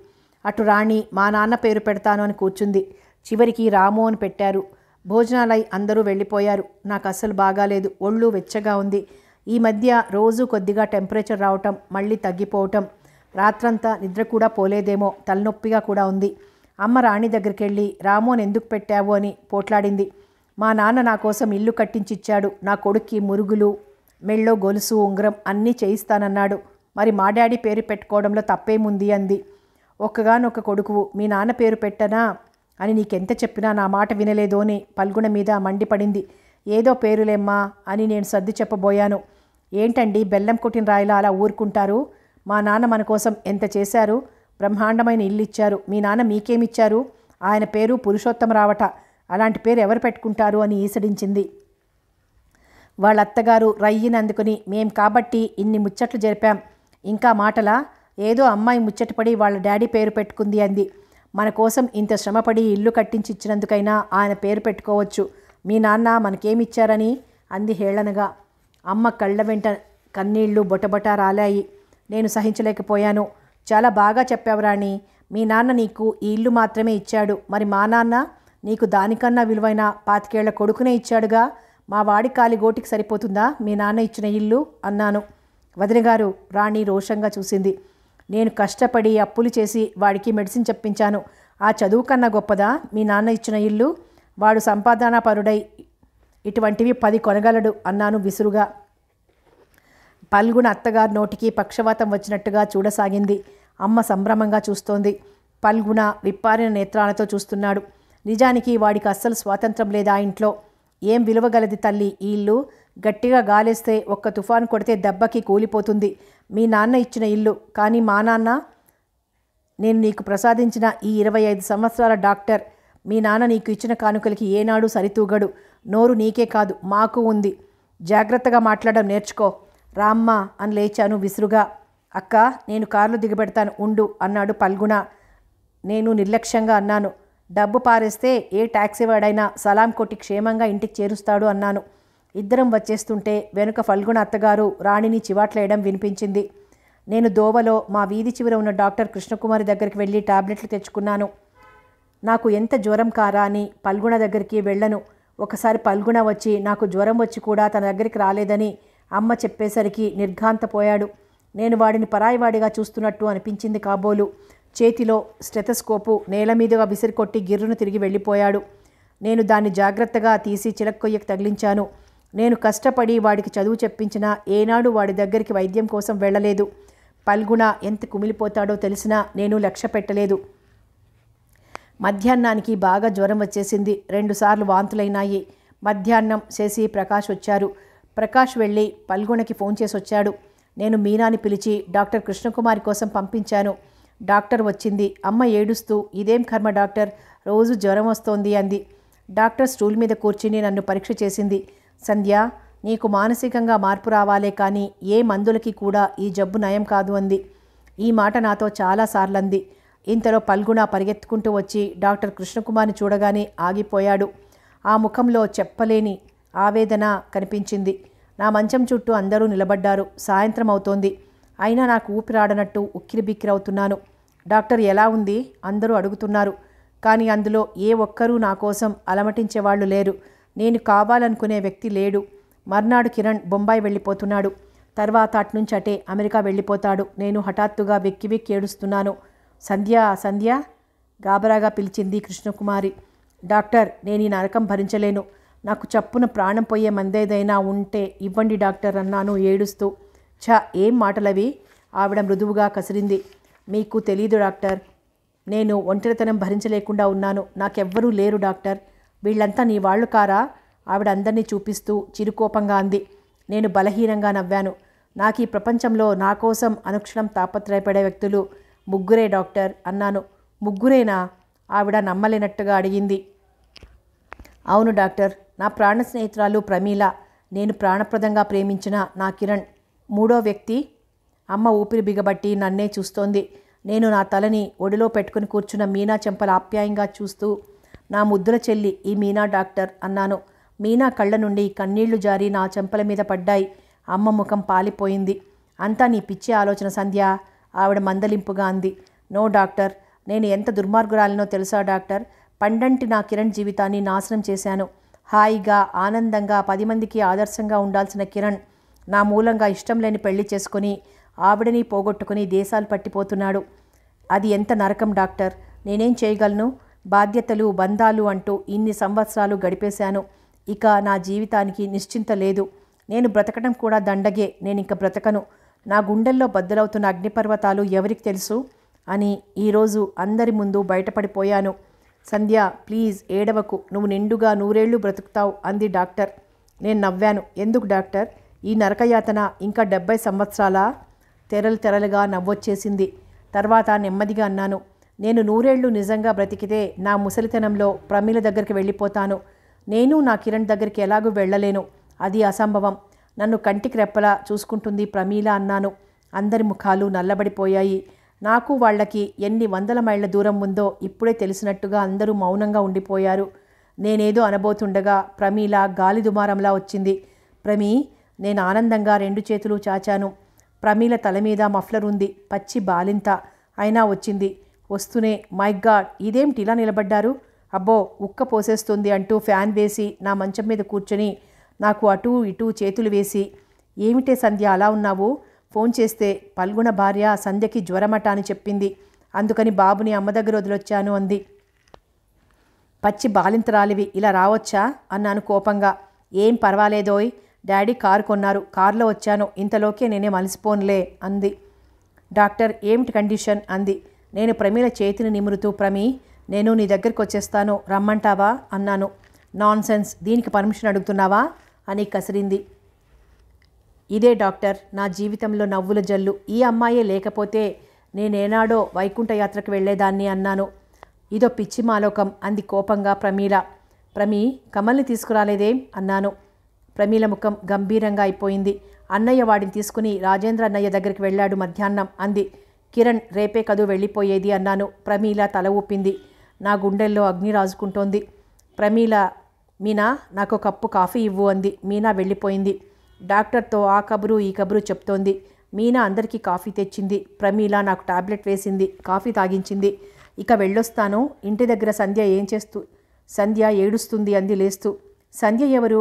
అటు రాణి మా నాన్న పేరు పెడతాను అని కూర్చుంది చివరికి రాము అని పెట్టారు భోజనాలై అందరూ వెళ్ళిపోయారు నాకు అస్సలు బాగాలేదు ఒళ్ళు వెచ్చగా ఉంది ఈ మధ్య రోజు కొద్దిగా టెంపరేచర్ రావటం మళ్ళీ తగ్గిపోవటం రాత్రంతా నిద్ర కూడా పోలేదేమో తలనొప్పిగా కూడా ఉంది అమ్మ రాణి దగ్గరికి వెళ్ళి రామోని ఎందుకు పెట్టావు అని పోట్లాడింది మా నాన్న నా కోసం ఇల్లు కట్టించిచ్చాడు నా కొడుక్కి మురుగులు మెళ్ళో గొలుసు ఉంగరం అన్నీ చేయిస్తానన్నాడు మరి మా డాడీ పేరు పెట్టుకోవడంలో తప్పేముంది అంది ఒక్కగానొక్క కొడుకువు మీ నాన్న పేరు పెట్టనా అని నీకెంత చెప్పినా నా మాట వినలేదో అని పల్గుణ మీద మండిపడింది ఏదో పేరులేమ్మా అని నేను సర్ది చెప్పబోయాను ఏంటండి బెల్లం కొట్టిన రాయిలా అలా ఊరుకుంటారు మా నాన్న మన కోసం ఎంత చేశారు బ్రహ్మాండమైన ఇల్లు ఇచ్చారు మీ నాన్న మీకేమిచ్చారు ఆయన పేరు పురుషోత్తం రావట అలాంటి పేరు ఎవరు పెట్టుకుంటారు అని ఈసడించింది వాళ్ళ అత్తగారు అందుకుని మేం కాబట్టి ఇన్ని ముచ్చట్లు జరిపాం ఇంకా మాటలా ఏదో అమ్మాయి ముచ్చటపడి వాళ్ళ డాడీ పేరు పెట్టుకుంది అంది మన కోసం ఇంత శ్రమపడి ఇల్లు కట్టించి ఇచ్చినందుకైనా ఆయన పేరు పెట్టుకోవచ్చు మీ నాన్న మనకేమిచ్చారని అంది హేళనగా అమ్మ కళ్ళ వెంట కన్నీళ్లు బొటబొట రాలాయి నేను సహించలేకపోయాను చాలా బాగా చెప్పావు రాణి మీ నాన్న నీకు ఈ ఇల్లు మాత్రమే ఇచ్చాడు మరి మా నాన్న నీకు దానికన్నా విలువైన పాతికేళ్ల కొడుకునే ఇచ్చాడుగా మా వాడి కాలి గోటికి సరిపోతుందా మీ నాన్న ఇచ్చిన ఇల్లు అన్నాను వదిన గారు రాణి రోషంగా చూసింది నేను కష్టపడి అప్పులు చేసి వాడికి మెడిసిన్ చెప్పించాను ఆ చదువు కన్నా గొప్పదా మీ నాన్న ఇచ్చిన ఇల్లు వాడు సంపాదన పరుడై ఇటువంటివి పది కొనగలడు అన్నాను విసురుగా పల్గుణ అత్తగారి నోటికి పక్షవాతం వచ్చినట్టుగా చూడసాగింది అమ్మ సంభ్రమంగా చూస్తోంది పల్గుణ విప్పారిన నేత్రాలతో చూస్తున్నాడు నిజానికి వాడికి అస్సలు స్వాతంత్రం లేదా ఇంట్లో ఏం విలువగలది తల్లి ఈ ఇల్లు గట్టిగా గాలేస్తే ఒక్క తుఫాను కొడితే దెబ్బకి కూలిపోతుంది మీ నాన్న ఇచ్చిన ఇల్లు కానీ మా నాన్న నేను నీకు ప్రసాదించిన ఈ ఇరవై ఐదు సంవత్సరాల డాక్టర్ మీ నాన్న నీకు ఇచ్చిన కానుకలకి ఏనాడు సరితూగడు నోరు నీకే కాదు మాకు ఉంది జాగ్రత్తగా మాట్లాడడం నేర్చుకో రామ్మ అని లేచాను విసురుగా అక్క నేను కార్లు దిగబెడతాను ఉండు అన్నాడు పల్గుణ నేను నిర్లక్ష్యంగా అన్నాను డబ్బు పారేస్తే ఏ ట్యాక్సీ వాడైనా సలాం కొట్టి క్షేమంగా ఇంటికి చేరుస్తాడు అన్నాను ఇద్దరం వచ్చేస్తుంటే వెనుక ఫల్గుణ అత్తగారు రాణిని చివాట్లేయడం వినిపించింది నేను దోవలో మా వీధి చివర ఉన్న డాక్టర్ కృష్ణకుమారి దగ్గరికి వెళ్ళి టాబ్లెట్లు తెచ్చుకున్నాను నాకు ఎంత జ్వరం కారా అని పల్గుణ దగ్గరికి వెళ్ళను ఒకసారి పల్గుణ వచ్చి నాకు జ్వరం వచ్చి కూడా తన దగ్గరికి రాలేదని అమ్మ చెప్పేసరికి నిర్ఘాంతపోయాడు నేను వాడిని పరాయివాడిగా చూస్తున్నట్టు అనిపించింది కాబోలు చేతిలో స్టెథస్కోపు నేల మీదుగా విసిరికొట్టి గిర్రును తిరిగి వెళ్ళిపోయాడు నేను దాన్ని జాగ్రత్తగా తీసి చిలక్కొయ్యకు తగిలించాను నేను కష్టపడి వాడికి చదువు చెప్పించినా ఏనాడు వాడి దగ్గరికి వైద్యం కోసం వెళ్ళలేదు పల్గుణ ఎంత కుమిలిపోతాడో తెలిసినా నేను లక్ష్య పెట్టలేదు మధ్యాహ్నానికి బాగా జ్వరం వచ్చేసింది రెండుసార్లు వాంతులైనాయి మధ్యాహ్నం చేసి ప్రకాష్ వచ్చారు ప్రకాష్ వెళ్ళి పల్గుణకి ఫోన్ చేసి వచ్చాడు నేను మీనాని పిలిచి డాక్టర్ కృష్ణకుమారి కోసం పంపించాను డాక్టర్ వచ్చింది అమ్మ ఏడుస్తూ ఇదేం కర్మ డాక్టర్ రోజు జ్వరం వస్తోంది అంది డాక్టర్ స్టూల్ మీద కూర్చుని నన్ను పరీక్ష చేసింది సంధ్య నీకు మానసికంగా మార్పు రావాలే కానీ ఏ మందులకి కూడా ఈ జబ్బు నయం కాదు అంది ఈ మాట నాతో అంది ఇంతలో పల్గుణ పరిగెత్తుకుంటూ వచ్చి డాక్టర్ కృష్ణకుమార్ని చూడగానే ఆగిపోయాడు ఆ ముఖంలో చెప్పలేని ఆవేదన కనిపించింది నా మంచం చుట్టూ అందరూ నిలబడ్డారు సాయంత్రం అవుతోంది అయినా నాకు ఊపిరాడనట్టు ఉక్కిరిబిక్కిరవుతున్నాను డాక్టర్ ఎలా ఉంది అందరూ అడుగుతున్నారు కానీ అందులో ఏ ఒక్కరూ నా కోసం అలమటించేవాళ్లు లేరు నేను కావాలనుకునే వ్యక్తి లేడు మర్నాడు కిరణ్ బొంబాయి వెళ్ళిపోతున్నాడు తర్వాత అట్నుంచి అటే అమెరికా వెళ్ళిపోతాడు నేను హఠాత్తుగా వెక్కి వెక్కి ఏడుస్తున్నాను సంధ్య సంధ్య గాబరాగా పిలిచింది కృష్ణకుమారి డాక్టర్ నేను ఈ నరకం భరించలేను నాకు చప్పున ప్రాణం పోయే మందేదైనా ఉంటే ఇవ్వండి డాక్టర్ అన్నాను ఏడుస్తూ ఛ ఏం మాటలవి ఆవిడ మృదువుగా కసిరింది మీకు తెలీదు డాక్టర్ నేను ఒంటరితనం భరించలేకుండా ఉన్నాను నాకెవ్వరూ లేరు డాక్టర్ వీళ్ళంతా నీ వాళ్ళు కారా ఆవిడ అందరినీ చూపిస్తూ చిరుకోపంగా అంది నేను బలహీనంగా నవ్వాను నాకు ఈ ప్రపంచంలో నా కోసం అనుక్షణం తాపత్రయపడే వ్యక్తులు ముగ్గురే డాక్టర్ అన్నాను ముగ్గురేనా ఆవిడ నమ్మలేనట్టుగా అడిగింది అవును డాక్టర్ నా ప్రాణ స్నేహితురాలు ప్రమీల నేను ప్రాణప్రదంగా ప్రేమించిన నా కిరణ్ మూడో వ్యక్తి అమ్మ ఊపిరి బిగబట్టి నన్నే చూస్తోంది నేను నా తలని ఒడిలో పెట్టుకుని కూర్చున్న మీనా చెంపల ఆప్యాయంగా చూస్తూ నా ముద్దుల చెల్లి ఈ మీనా డాక్టర్ అన్నాను మీనా కళ్ళ నుండి కన్నీళ్లు జారి నా చెంపల మీద పడ్డాయి అమ్మ ముఖం పాలిపోయింది అంతా నీ పిచ్చి ఆలోచన సంధ్య ఆవిడ మందలింపుగా అంది నో డాక్టర్ నేను ఎంత దుర్మార్గురాలినో తెలుసా డాక్టర్ పండంటి నా కిరణ్ జీవితాన్ని నాశనం చేశాను హాయిగా ఆనందంగా పది మందికి ఆదర్శంగా ఉండాల్సిన కిరణ్ నా మూలంగా ఇష్టం లేని పెళ్లి చేసుకుని ఆవిడని పోగొట్టుకుని దేశాలు పట్టిపోతున్నాడు అది ఎంత నరకం డాక్టర్ నేనేం చేయగలను బాధ్యతలు బంధాలు అంటూ ఇన్ని సంవత్సరాలు గడిపేశాను ఇక నా జీవితానికి నిశ్చింత లేదు నేను బ్రతకడం కూడా దండగే నేను ఇంక బ్రతకను నా గుండెల్లో బద్దలవుతున్న అగ్నిపర్వతాలు ఎవరికి తెలుసు అని ఈరోజు అందరి ముందు బయటపడిపోయాను సంధ్య ప్లీజ్ ఏడవకు నువ్వు నిండుగా నూరేళ్లు బ్రతుకుతావు అంది డాక్టర్ నేను నవ్వాను ఎందుకు డాక్టర్ ఈ నరకయాతన ఇంకా డెబ్బై సంవత్సరాల తెరలు తెరలుగా నవ్వొచ్చేసింది తర్వాత నెమ్మదిగా అన్నాను నేను నూరేళ్లు నిజంగా బ్రతికితే నా ముసలితనంలో ప్రమీల దగ్గరికి వెళ్ళిపోతాను నేను నా కిరణ్ దగ్గరికి ఎలాగూ వెళ్ళలేను అది అసంభవం నన్ను కంటికి రెప్పలా చూసుకుంటుంది ప్రమీల అన్నాను అందరి ముఖాలు నల్లబడిపోయాయి నాకు వాళ్ళకి ఎన్ని వందల మైళ్ళ దూరం ఉందో ఇప్పుడే తెలిసినట్టుగా అందరూ మౌనంగా ఉండిపోయారు నేనేదో అనబోతుండగా ప్రమీల గాలి దుమారంలా వచ్చింది ప్రమీ నేను ఆనందంగా రెండు చేతులు చాచాను ప్రమీల తల మీద మఫ్లర్ ఉంది పచ్చి బాలింత అయినా వచ్చింది వస్తూనే మై గాడ్ ఇదేమిటి ఇలా నిలబడ్డారు అబ్బో ఉక్క పోసేస్తుంది అంటూ ఫ్యాన్ వేసి నా మంచం మీద కూర్చొని నాకు అటు ఇటు చేతులు వేసి ఏమిటే సంధ్య అలా ఉన్నావు ఫోన్ చేస్తే పల్గొన భార్య సంధ్యకి జ్వరమట అని చెప్పింది అందుకని బాబుని అమ్మ దగ్గర వదిలొచ్చాను అంది పచ్చి బాలింతరాలివి ఇలా రావచ్చా అన్నాను కోపంగా ఏం పర్వాలేదోయ్ డాడీ కారు కొన్నారు కారులో వచ్చాను ఇంతలోకే నేనే మలిసిపోన్లే అంది డాక్టర్ ఏమిటి కండిషన్ అంది నేను ప్రమీల చేతిని నిమురుతూ ప్రమీ నేను నీ దగ్గరికి వచ్చేస్తాను రమ్మంటావా అన్నాను నాన్ సెన్స్ దీనికి పర్మిషన్ అడుగుతున్నావా అని కసిరింది ఇదే డాక్టర్ నా జీవితంలో నవ్వుల జల్లు ఈ అమ్మాయే లేకపోతే నేనేనాడో వైకుంఠ యాత్రకు వెళ్ళేదాన్ని అన్నాను ఇదో పిచ్చి మాలోకం అంది కోపంగా ప్రమీల ప్రమీ కమల్ని తీసుకురాలేదే అన్నాను ప్రమీల ముఖం గంభీరంగా అయిపోయింది అన్నయ్య వాడిని తీసుకుని రాజేంద్ర అన్నయ్య దగ్గరికి వెళ్ళాడు మధ్యాహ్నం అంది కిరణ్ రేపే కదూ వెళ్ళిపోయేది అన్నాను ప్రమీల తల ఊపింది నా గుండెల్లో అగ్ని రాజుకుంటోంది ప్రమీల మీనా నాకు కప్పు కాఫీ ఇవ్వు అంది మీనా వెళ్ళిపోయింది డాక్టర్తో ఆ కబురు ఈ కబురు చెప్తోంది మీనా అందరికీ కాఫీ తెచ్చింది ప్రమీల నాకు టాబ్లెట్ వేసింది కాఫీ తాగించింది ఇక వెళ్ళొస్తాను ఇంటి దగ్గర సంధ్య ఏం చేస్తూ సంధ్య ఏడుస్తుంది అంది లేస్తూ సంధ్య ఎవరు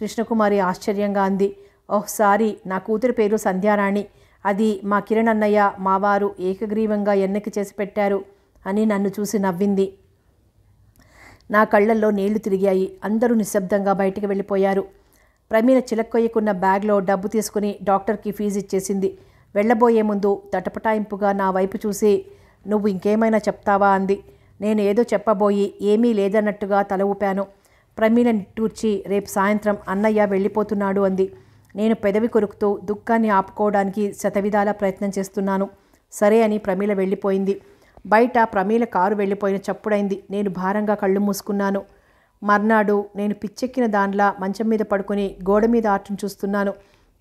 కృష్ణకుమారి ఆశ్చర్యంగా అంది ఓహ్ సారీ నా కూతురి పేరు సంధ్యారాణి అది మా కిరణ్ అన్నయ్య మావారు ఏకగ్రీవంగా ఎన్నకి చేసి పెట్టారు అని నన్ను చూసి నవ్వింది నా కళ్ళల్లో నీళ్లు తిరిగాయి అందరూ నిశ్శబ్దంగా బయటికి వెళ్ళిపోయారు ప్రమీణ చిలక్కొయ్యకున్న బ్యాగ్లో డబ్బు తీసుకుని డాక్టర్కి ఫీజు ఇచ్చేసింది వెళ్ళబోయే ముందు తటపటాయింపుగా నా వైపు చూసి నువ్వు ఇంకేమైనా చెప్తావా అంది నేను ఏదో చెప్పబోయి ఏమీ లేదన్నట్టుగా తల ఊపాను ప్రమీణ నిట్టూర్చి రేపు సాయంత్రం అన్నయ్య వెళ్ళిపోతున్నాడు అంది నేను పెదవి కొరుకుతూ దుఃఖాన్ని ఆపుకోవడానికి శతవిధాల ప్రయత్నం చేస్తున్నాను సరే అని ప్రమీల వెళ్ళిపోయింది బయట ప్రమీల కారు వెళ్ళిపోయిన చప్పుడైంది నేను భారంగా కళ్ళు మూసుకున్నాను మర్నాడు నేను పిచ్చెక్కిన దానిలా మంచం మీద పడుకుని గోడ మీద ఆటను చూస్తున్నాను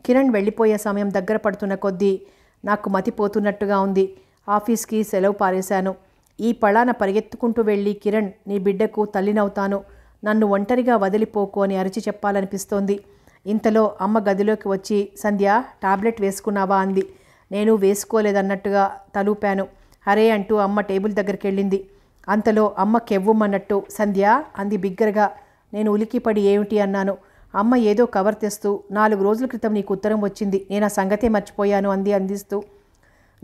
కిరణ్ వెళ్ళిపోయే సమయం దగ్గర పడుతున్న కొద్దీ నాకు మతిపోతున్నట్టుగా ఉంది ఆఫీస్కి సెలవు పారేశాను ఈ పళాన పరిగెత్తుకుంటూ వెళ్ళి కిరణ్ నీ బిడ్డకు తల్లినవుతాను నన్ను ఒంటరిగా వదిలిపోకు అని అరిచి చెప్పాలనిపిస్తోంది ఇంతలో అమ్మ గదిలోకి వచ్చి సంధ్య టాబ్లెట్ వేసుకున్నావా అంది నేను వేసుకోలేదన్నట్టుగా తలూపాను హరే అంటూ అమ్మ టేబుల్ దగ్గరికి వెళ్ళింది అంతలో అమ్మ కెవ్వమ్మన్నట్టు సంధ్య అంది బిగ్గరగా నేను ఉలికిపడి ఏమిటి అన్నాను అమ్మ ఏదో కవర్ తెస్తూ నాలుగు రోజుల క్రితం నీకు ఉత్తరం వచ్చింది నేను ఆ సంగతే మర్చిపోయాను అంది అందిస్తూ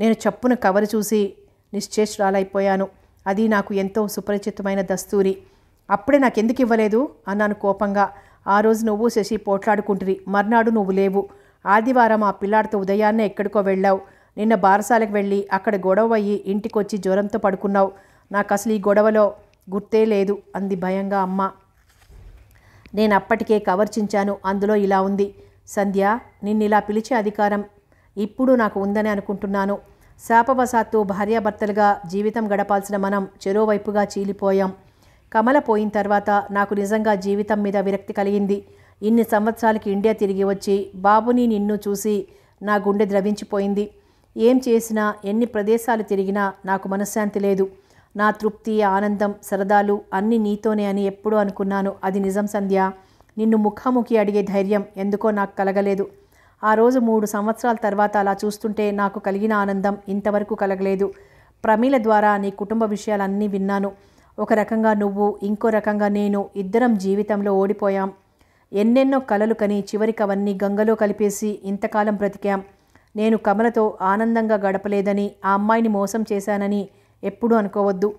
నేను చప్పున కవర్ చూసి నిశ్చేష్రాలైపోయాను అది నాకు ఎంతో సుపరిచితమైన దస్తూరి అప్పుడే నాకెందుకు ఇవ్వలేదు అన్నాను కోపంగా ఆ రోజు నువ్వు శశి పోట్లాడుకుంటురి మర్నాడు నువ్వు లేవు ఆదివారం ఆ పిల్లాడితో ఉదయాన్నే ఎక్కడికో వెళ్ళావు నిన్న బారసాలకు వెళ్ళి అక్కడ గొడవ అయ్యి ఇంటికొచ్చి జ్వరంతో పడుకున్నావు నాకు అసలు ఈ గొడవలో గుర్తే లేదు అంది భయంగా అమ్మ నేను అప్పటికే కవర్ చించాను అందులో ఇలా ఉంది సంధ్య నిన్నిలా పిలిచే అధికారం ఇప్పుడు నాకు ఉందని అనుకుంటున్నాను శాపవశాత్తు భార్యాభర్తలుగా జీవితం గడపాల్సిన మనం చెరోవైపుగా చీలిపోయాం కమల పోయిన తర్వాత నాకు నిజంగా జీవితం మీద విరక్తి కలిగింది ఇన్ని సంవత్సరాలకి ఇండియా తిరిగి వచ్చి బాబుని నిన్ను చూసి నా గుండె ద్రవించిపోయింది ఏం చేసినా ఎన్ని ప్రదేశాలు తిరిగినా నాకు మనశ్శాంతి లేదు నా తృప్తి ఆనందం సరదాలు అన్ని నీతోనే అని ఎప్పుడూ అనుకున్నాను అది నిజం సంధ్య నిన్ను ముఖాముఖి అడిగే ధైర్యం ఎందుకో నాకు కలగలేదు ఆ రోజు మూడు సంవత్సరాల తర్వాత అలా చూస్తుంటే నాకు కలిగిన ఆనందం ఇంతవరకు కలగలేదు ప్రమీల ద్వారా నీ కుటుంబ విషయాలన్నీ విన్నాను ఒక రకంగా నువ్వు ఇంకో రకంగా నేను ఇద్దరం జీవితంలో ఓడిపోయాం ఎన్నెన్నో కలలు కని చివరికి అవన్నీ గంగలో కలిపేసి ఇంతకాలం బ్రతికాం నేను కమలతో ఆనందంగా గడపలేదని ఆ అమ్మాయిని మోసం చేశానని ఎప్పుడూ అనుకోవద్దు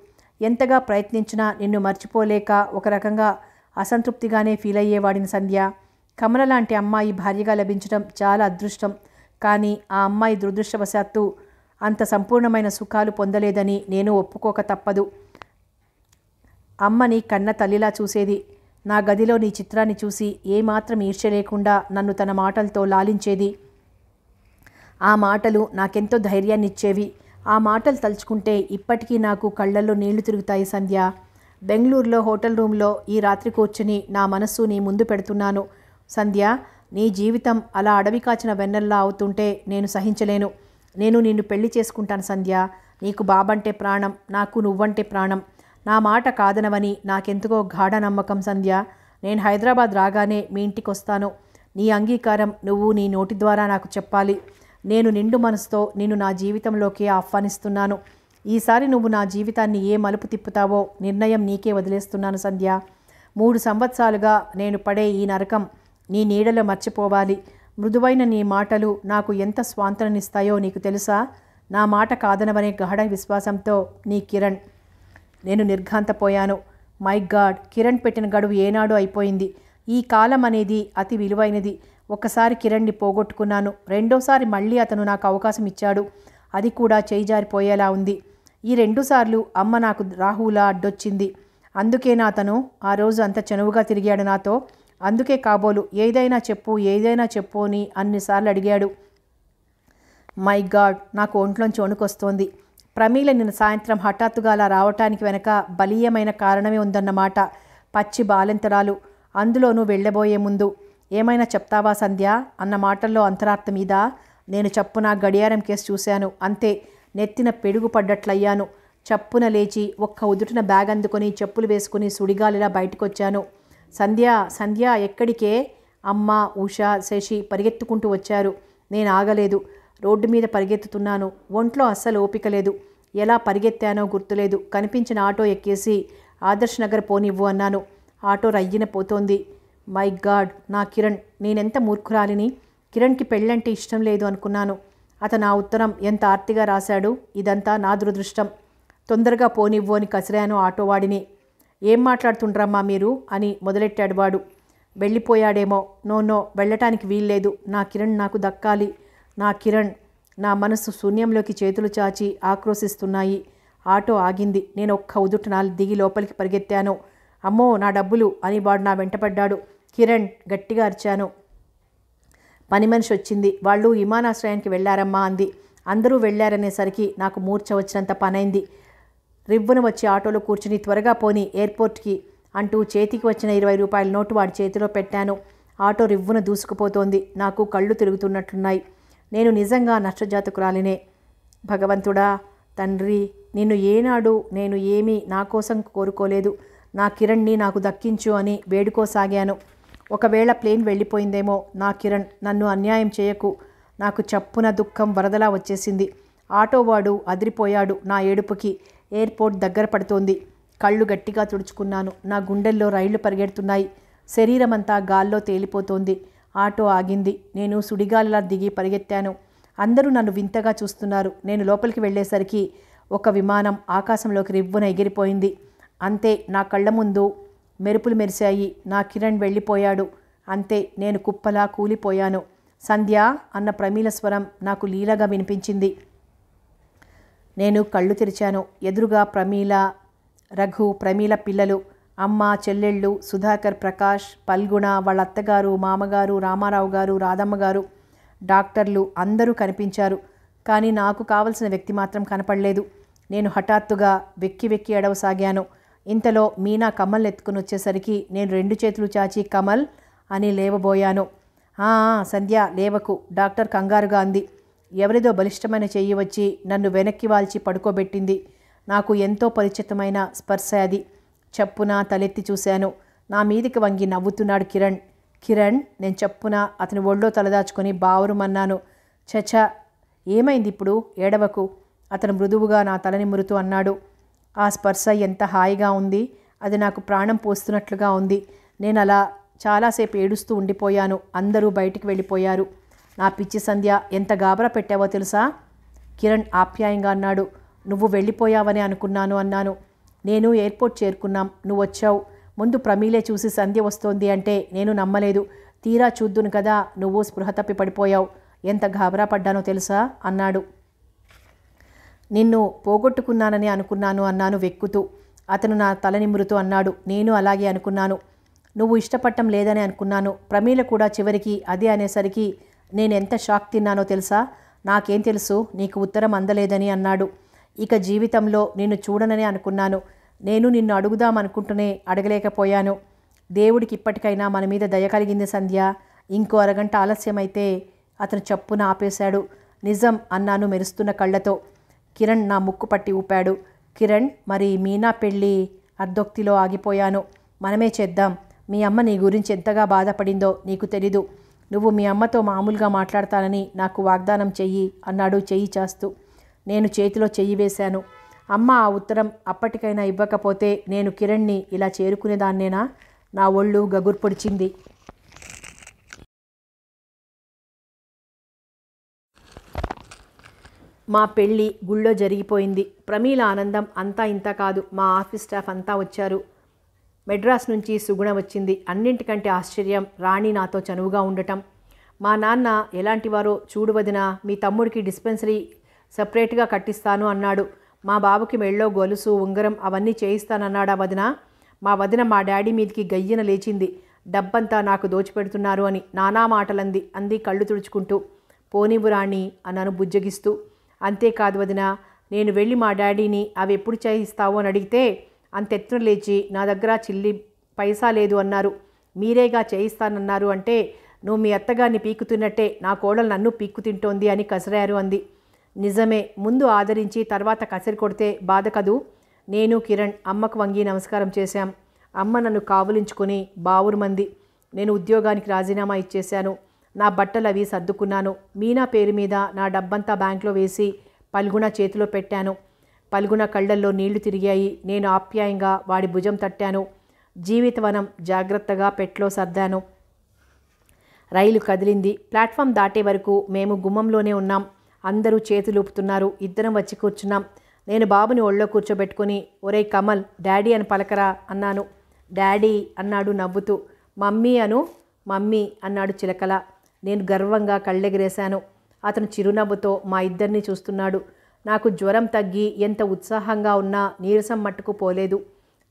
ఎంతగా ప్రయత్నించినా నిన్ను మర్చిపోలేక ఒక రకంగా అసంతృప్తిగానే ఫీల్ అయ్యేవాడిని సంధ్య కమల లాంటి అమ్మాయి భార్యగా లభించడం చాలా అదృష్టం కానీ ఆ అమ్మాయి దురదృష్టవశాత్తు అంత సంపూర్ణమైన సుఖాలు పొందలేదని నేను ఒప్పుకోక తప్పదు అమ్మని కన్న తల్లిలా చూసేది నా గదిలో నీ చిత్రాన్ని చూసి ఏమాత్రం ఈర్ష్య లేకుండా నన్ను తన మాటలతో లాలించేది ఆ మాటలు నాకెంతో ధైర్యాన్నిచ్చేవి ఆ మాటలు తలుచుకుంటే ఇప్పటికీ నాకు కళ్ళల్లో నీళ్లు తిరుగుతాయి సంధ్య బెంగళూరులో హోటల్ రూమ్లో ఈ రాత్రి కూర్చుని నా మనస్సు నీ ముందు పెడుతున్నాను సంధ్య నీ జీవితం అలా అడవి కాచిన వెన్నెల్లా అవుతుంటే నేను సహించలేను నేను నిన్ను పెళ్లి చేసుకుంటాను సంధ్య నీకు బాబంటే ప్రాణం నాకు నువ్వంటే ప్రాణం నా మాట కాదనవని నాకెందుకో గాఢ నమ్మకం సంధ్య నేను హైదరాబాద్ రాగానే మీ ఇంటికి వస్తాను నీ అంగీకారం నువ్వు నీ నోటి ద్వారా నాకు చెప్పాలి నేను నిండు మనసుతో నిన్ను నా జీవితంలోకి ఆహ్వానిస్తున్నాను ఈసారి నువ్వు నా జీవితాన్ని ఏ మలుపు తిప్పుతావో నిర్ణయం నీకే వదిలేస్తున్నాను సంధ్య మూడు సంవత్సరాలుగా నేను పడే ఈ నరకం నీ నీడలో మర్చిపోవాలి మృదువైన నీ మాటలు నాకు ఎంత స్వాంతనిస్తాయో నీకు తెలుసా నా మాట కాదనవనే గాఢ విశ్వాసంతో నీ కిరణ్ నేను నిర్ఘాంతపోయాను మై గాడ్ కిరణ్ పెట్టిన గడువు ఏనాడు అయిపోయింది ఈ కాలం అనేది అతి విలువైనది ఒకసారి కిరణ్ని పోగొట్టుకున్నాను రెండోసారి మళ్ళీ అతను నాకు అవకాశం ఇచ్చాడు అది కూడా చేయిజారిపోయేలా ఉంది ఈ రెండుసార్లు అమ్మ నాకు రాహులా అడ్డొచ్చింది అందుకే నా అతను ఆ రోజు అంత చనువుగా తిరిగాడు నాతో అందుకే కాబోలు ఏదైనా చెప్పు ఏదైనా చెప్పు అని అన్నిసార్లు అడిగాడు మై గాడ్ నాకు ఒంట్లోంచి వణుకొస్తోంది ప్రమీల నిన్న సాయంత్రం హఠాత్తుగా అలా రావటానికి వెనక బలీయమైన కారణమే ఉందన్నమాట పచ్చి బాలెంతరాలు అందులోనూ వెళ్ళబోయే ముందు ఏమైనా చెప్తావా సంధ్య అన్న మాటల్లో అంతరార్థం మీద నేను చప్పున గడియారం కేసు చూశాను అంతే నెత్తిన పెడుగు పడ్డట్లయ్యాను చప్పున లేచి ఒక్క ఉదుటిన బ్యాగ్ అందుకొని చెప్పులు వేసుకుని సుడిగాలిలా బయటకొచ్చాను సంధ్య సంధ్య ఎక్కడికే అమ్మ ఉషా శశి పరిగెత్తుకుంటూ వచ్చారు నేను ఆగలేదు రోడ్డు మీద పరిగెత్తుతున్నాను ఒంట్లో అస్సలు ఓపిక లేదు ఎలా పరిగెత్తానో గుర్తులేదు కనిపించిన ఆటో ఎక్కేసి ఆదర్శ్ నగర్ పోనివ్వు అన్నాను ఆటో రయ్యిన పోతోంది మై గాడ్ నా కిరణ్ నేనెంత మూర్ఖురాలిని కిరణ్కి పెళ్ళంటే ఇష్టం లేదు అనుకున్నాను అతను ఆ ఉత్తరం ఎంత ఆర్తిగా రాశాడు ఇదంతా నా దురదృష్టం తొందరగా పోనివ్వు అని కసిరాను ఆటోవాడిని ఏం మాట్లాడుతుండ్రమ్మా మీరు అని మొదలెట్టాడు వాడు వెళ్ళిపోయాడేమో నో నో వెళ్ళటానికి వీల్లేదు నా కిరణ్ నాకు దక్కాలి నా కిరణ్ నా మనసు శూన్యంలోకి చేతులు చాచి ఆక్రోశిస్తున్నాయి ఆటో ఆగింది నేను ఒక్క ఉదుటన దిగి లోపలికి పరిగెత్తాను అమ్మో నా డబ్బులు అని వాడు నా వెంటపడ్డాడు కిరణ్ గట్టిగా అరిచాను పని మనిషి వచ్చింది వాళ్ళు విమానాశ్రయానికి వెళ్ళారమ్మా అంది అందరూ వెళ్ళారనేసరికి నాకు మూర్చ వచ్చినంత పనైంది రివ్వును వచ్చి ఆటోలో కూర్చుని త్వరగా పోని ఎయిర్పోర్ట్కి అంటూ చేతికి వచ్చిన ఇరవై రూపాయల నోటు వాడి చేతిలో పెట్టాను ఆటో రివ్వున దూసుకుపోతోంది నాకు కళ్ళు తిరుగుతున్నట్లున్నాయి నేను నిజంగా నష్టజాతకురాలినే భగవంతుడా తండ్రి నిన్ను ఏనాడు నేను ఏమీ నా కోసం కోరుకోలేదు నా కిరణ్ని నాకు దక్కించు అని వేడుకోసాగాను ఒకవేళ ప్లేన్ వెళ్ళిపోయిందేమో నా కిరణ్ నన్ను అన్యాయం చేయకు నాకు చప్పున దుఃఖం వరదలా వచ్చేసింది ఆటోవాడు అదిరిపోయాడు నా ఏడుపుకి ఎయిర్పోర్ట్ దగ్గర పడుతోంది కళ్ళు గట్టిగా తుడుచుకున్నాను నా గుండెల్లో రైళ్లు పరిగెడుతున్నాయి శరీరమంతా గాల్లో తేలిపోతోంది ఆటో ఆగింది నేను సుడిగాలిలా దిగి పరిగెత్తాను అందరూ నన్ను వింతగా చూస్తున్నారు నేను లోపలికి వెళ్ళేసరికి ఒక విమానం ఆకాశంలోకి రివ్వున ఎగిరిపోయింది అంతే నా కళ్ళ ముందు మెరుపులు మెరిశాయి నా కిరణ్ వెళ్ళిపోయాడు అంతే నేను కుప్పలా కూలిపోయాను సంధ్య అన్న ప్రమీల స్వరం నాకు లీలగా వినిపించింది నేను కళ్ళు తెరిచాను ఎదురుగా ప్రమీల రఘు ప్రమీల పిల్లలు అమ్మ చెల్లెళ్ళు సుధాకర్ ప్రకాష్ పల్గుణ వాళ్ళ అత్తగారు మామగారు రామారావు గారు రాధమ్మ గారు డాక్టర్లు అందరూ కనిపించారు కానీ నాకు కావలసిన వ్యక్తి మాత్రం కనపడలేదు నేను హఠాత్తుగా వెక్కి వెక్కి ఎడవసాగాను ఇంతలో మీనా కమల్ ఎత్తుకుని వచ్చేసరికి నేను రెండు చేతులు చాచి కమల్ అని లేవబోయాను సంధ్య లేవకు డాక్టర్ కంగారుగా అంది ఎవరిదో బలిష్టమైన చెయ్యి వచ్చి నన్ను వెనక్కి వాల్చి పడుకోబెట్టింది నాకు ఎంతో పరిచితమైన స్పర్శ అది చప్పున తలెత్తి చూశాను నా మీదికి వంగి నవ్వుతున్నాడు కిరణ్ కిరణ్ నేను చప్పున అతని ఒళ్ళో తలదాచుకొని బావురుమన్నాను చచ ఏమైంది ఇప్పుడు ఏడవకు అతను మృదువుగా నా తలని మురుతూ అన్నాడు ఆ స్పర్శ ఎంత హాయిగా ఉంది అది నాకు ప్రాణం పోస్తున్నట్లుగా ఉంది నేను అలా చాలాసేపు ఏడుస్తూ ఉండిపోయాను అందరూ బయటికి వెళ్ళిపోయారు నా పిచ్చి సంధ్య ఎంత గాబరా పెట్టావో తెలుసా కిరణ్ ఆప్యాయంగా అన్నాడు నువ్వు వెళ్ళిపోయావని అనుకున్నాను అన్నాను నేను ఎయిర్పోర్ట్ చేరుకున్నాం నువ్వు వచ్చావు ముందు ప్రమీలే చూసి సంధ్య వస్తోంది అంటే నేను నమ్మలేదు తీరా చూద్దును కదా నువ్వు స్పృహ తప్పి పడిపోయావు ఎంత గాబరా పడ్డానో తెలుసా అన్నాడు నిన్ను పోగొట్టుకున్నానని అనుకున్నాను అన్నాను వెక్కుతూ అతను నా తల నిమురుతూ అన్నాడు నేను అలాగే అనుకున్నాను నువ్వు ఇష్టపడటం లేదని అనుకున్నాను ప్రమీల కూడా చివరికి అదే అనేసరికి నేనెంత షాక్ తిన్నానో తెలుసా నాకేం తెలుసు నీకు ఉత్తరం అందలేదని అన్నాడు ఇక జీవితంలో నిన్ను చూడననే అనుకున్నాను నేను నిన్ను అడుగుదామనుకుంటూనే అడగలేకపోయాను దేవుడికి ఇప్పటికైనా మన మీద దయ కలిగింది సంధ్య ఇంకో అరగంట ఆలస్యమైతే అతను చప్పున ఆపేశాడు నిజం అన్నాను మెరుస్తున్న కళ్ళతో కిరణ్ నా ముక్కు పట్టి ఊపాడు కిరణ్ మరి మీనా పెళ్ళి అర్ధోక్తిలో ఆగిపోయాను మనమే చేద్దాం మీ అమ్మ నీ గురించి ఎంతగా బాధపడిందో నీకు తెలీదు నువ్వు మీ అమ్మతో మామూలుగా మాట్లాడతానని నాకు వాగ్దానం చెయ్యి అన్నాడు చెయ్యి చేస్తూ నేను చేతిలో చెయ్యి వేశాను అమ్మ ఆ ఉత్తరం అప్పటికైనా ఇవ్వకపోతే నేను కిరణ్ని ఇలా చేరుకునేదాన్నేనా నా ఒళ్ళు గగుర్పొడిచింది మా పెళ్ళి గుళ్ళో జరిగిపోయింది ప్రమీల ఆనందం అంతా ఇంత కాదు మా ఆఫీస్ స్టాఫ్ అంతా వచ్చారు మెడ్రాస్ నుంచి సుగుణ వచ్చింది అన్నింటికంటే ఆశ్చర్యం రాణి నాతో చనువుగా ఉండటం మా నాన్న ఎలాంటివారో చూడవదిన మీ తమ్ముడికి డిస్పెన్సరీ సపరేట్గా కట్టిస్తాను అన్నాడు మా బాబుకి మెళ్ళో గొలుసు ఉంగరం అవన్నీ చేయిస్తానన్నాడా వదిన మా వదిన మా డాడీ మీదికి గయ్యన లేచింది డబ్బంతా నాకు దోచిపెడుతున్నారు అని నానా మాటలంది అంది కళ్ళు తుడుచుకుంటూ పోనివురాణి అన్నాను బుజ్జగిస్తూ అంతేకాదు వదిన నేను వెళ్ళి మా డాడీని అవి ఎప్పుడు చేయిస్తావు అని అడిగితే అంతెత్తున లేచి నా దగ్గర చిల్లి పైసా లేదు అన్నారు మీరేగా చేయిస్తానన్నారు అంటే నువ్వు మీ అత్తగారిని పీకుతున్నట్టే నా కోడలు నన్ను పీక్కు తింటోంది అని కసరారు అంది నిజమే ముందు ఆదరించి తర్వాత కసిరి కొడితే బాధ కదూ నేను కిరణ్ అమ్మకు వంగి నమస్కారం చేశాం అమ్మ నన్ను కావులించుకుని బావురు మంది నేను ఉద్యోగానికి రాజీనామా ఇచ్చేశాను నా బట్టలు అవి సర్దుకున్నాను మీనా పేరు మీద నా డబ్బంతా బ్యాంక్లో వేసి పల్గుణ చేతిలో పెట్టాను పల్గుణ కళ్ళల్లో నీళ్లు తిరిగాయి నేను ఆప్యాయంగా వాడి భుజం తట్టాను జీవితవనం జాగ్రత్తగా పెట్లో సర్దాను రైలు కదిలింది ప్లాట్ఫామ్ దాటే వరకు మేము గుమ్మంలోనే ఉన్నాం అందరూ చేతులూపుతున్నారు ఇద్దరం వచ్చి కూర్చున్నాం నేను బాబుని ఒళ్ళో కూర్చోబెట్టుకుని ఒరే కమల్ డాడీ అని పలకరా అన్నాను డాడీ అన్నాడు నవ్వుతూ మమ్మీ అను మమ్మీ అన్నాడు చిలకల నేను గర్వంగా కళ్ళెగిరేశాను అతను చిరునవ్వుతో మా ఇద్దరిని చూస్తున్నాడు నాకు జ్వరం తగ్గి ఎంత ఉత్సాహంగా ఉన్నా నీరసం మట్టుకు పోలేదు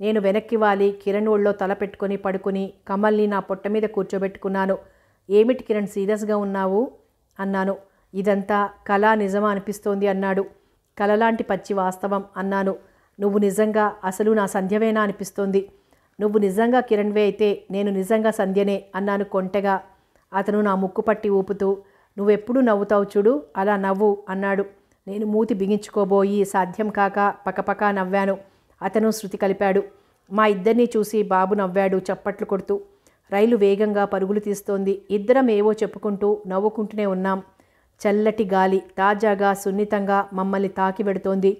నేను వెనక్కి వాలి కిరణ్ ఒళ్ళో తల పెట్టుకొని పడుకుని కమల్ని నా పొట్ట మీద కూర్చోబెట్టుకున్నాను ఏమిటి కిరణ్ సీరియస్గా ఉన్నావు అన్నాను ఇదంతా కళ నిజమా అనిపిస్తోంది అన్నాడు కలలాంటి పచ్చి వాస్తవం అన్నాను నువ్వు నిజంగా అసలు నా సంధ్యవేనా అనిపిస్తోంది నువ్వు నిజంగా కిరణ్వే అయితే నేను నిజంగా సంధ్యనే అన్నాను కొంటెగా అతను నా ముక్కు పట్టి ఊపుతూ నువ్వెప్పుడు నవ్వుతావు చూడు అలా నవ్వు అన్నాడు నేను మూతి బిగించుకోబోయి సాధ్యం కాక పకపకా నవ్వాను అతను శృతి కలిపాడు మా ఇద్దరినీ చూసి బాబు నవ్వాడు చప్పట్లు కొడుతూ రైలు వేగంగా పరుగులు తీస్తోంది ఇద్దరం ఏవో చెప్పుకుంటూ నవ్వుకుంటూనే ఉన్నాం చల్లటి గాలి తాజాగా సున్నితంగా మమ్మల్ని తాకిబెడుతోంది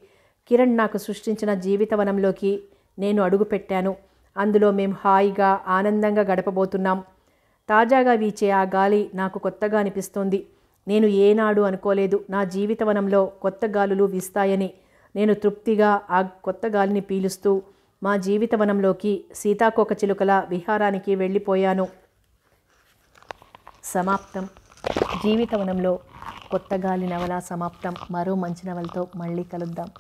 కిరణ్ నాకు సృష్టించిన జీవితవనంలోకి నేను అడుగుపెట్టాను అందులో మేము హాయిగా ఆనందంగా గడపబోతున్నాం తాజాగా వీచే ఆ గాలి నాకు కొత్తగా అనిపిస్తోంది నేను ఏనాడు అనుకోలేదు నా జీవితవనంలో కొత్త గాలులు వీస్తాయని నేను తృప్తిగా ఆ కొత్త గాలిని పీలుస్తూ మా జీవితవనంలోకి సీతాకోక చిలుకల విహారానికి వెళ్ళిపోయాను సమాప్తం జీవితవనంలో కొత్త గాలి నవల సమాప్తం మరో మంచి నవలతో మళ్ళీ కలుద్దాం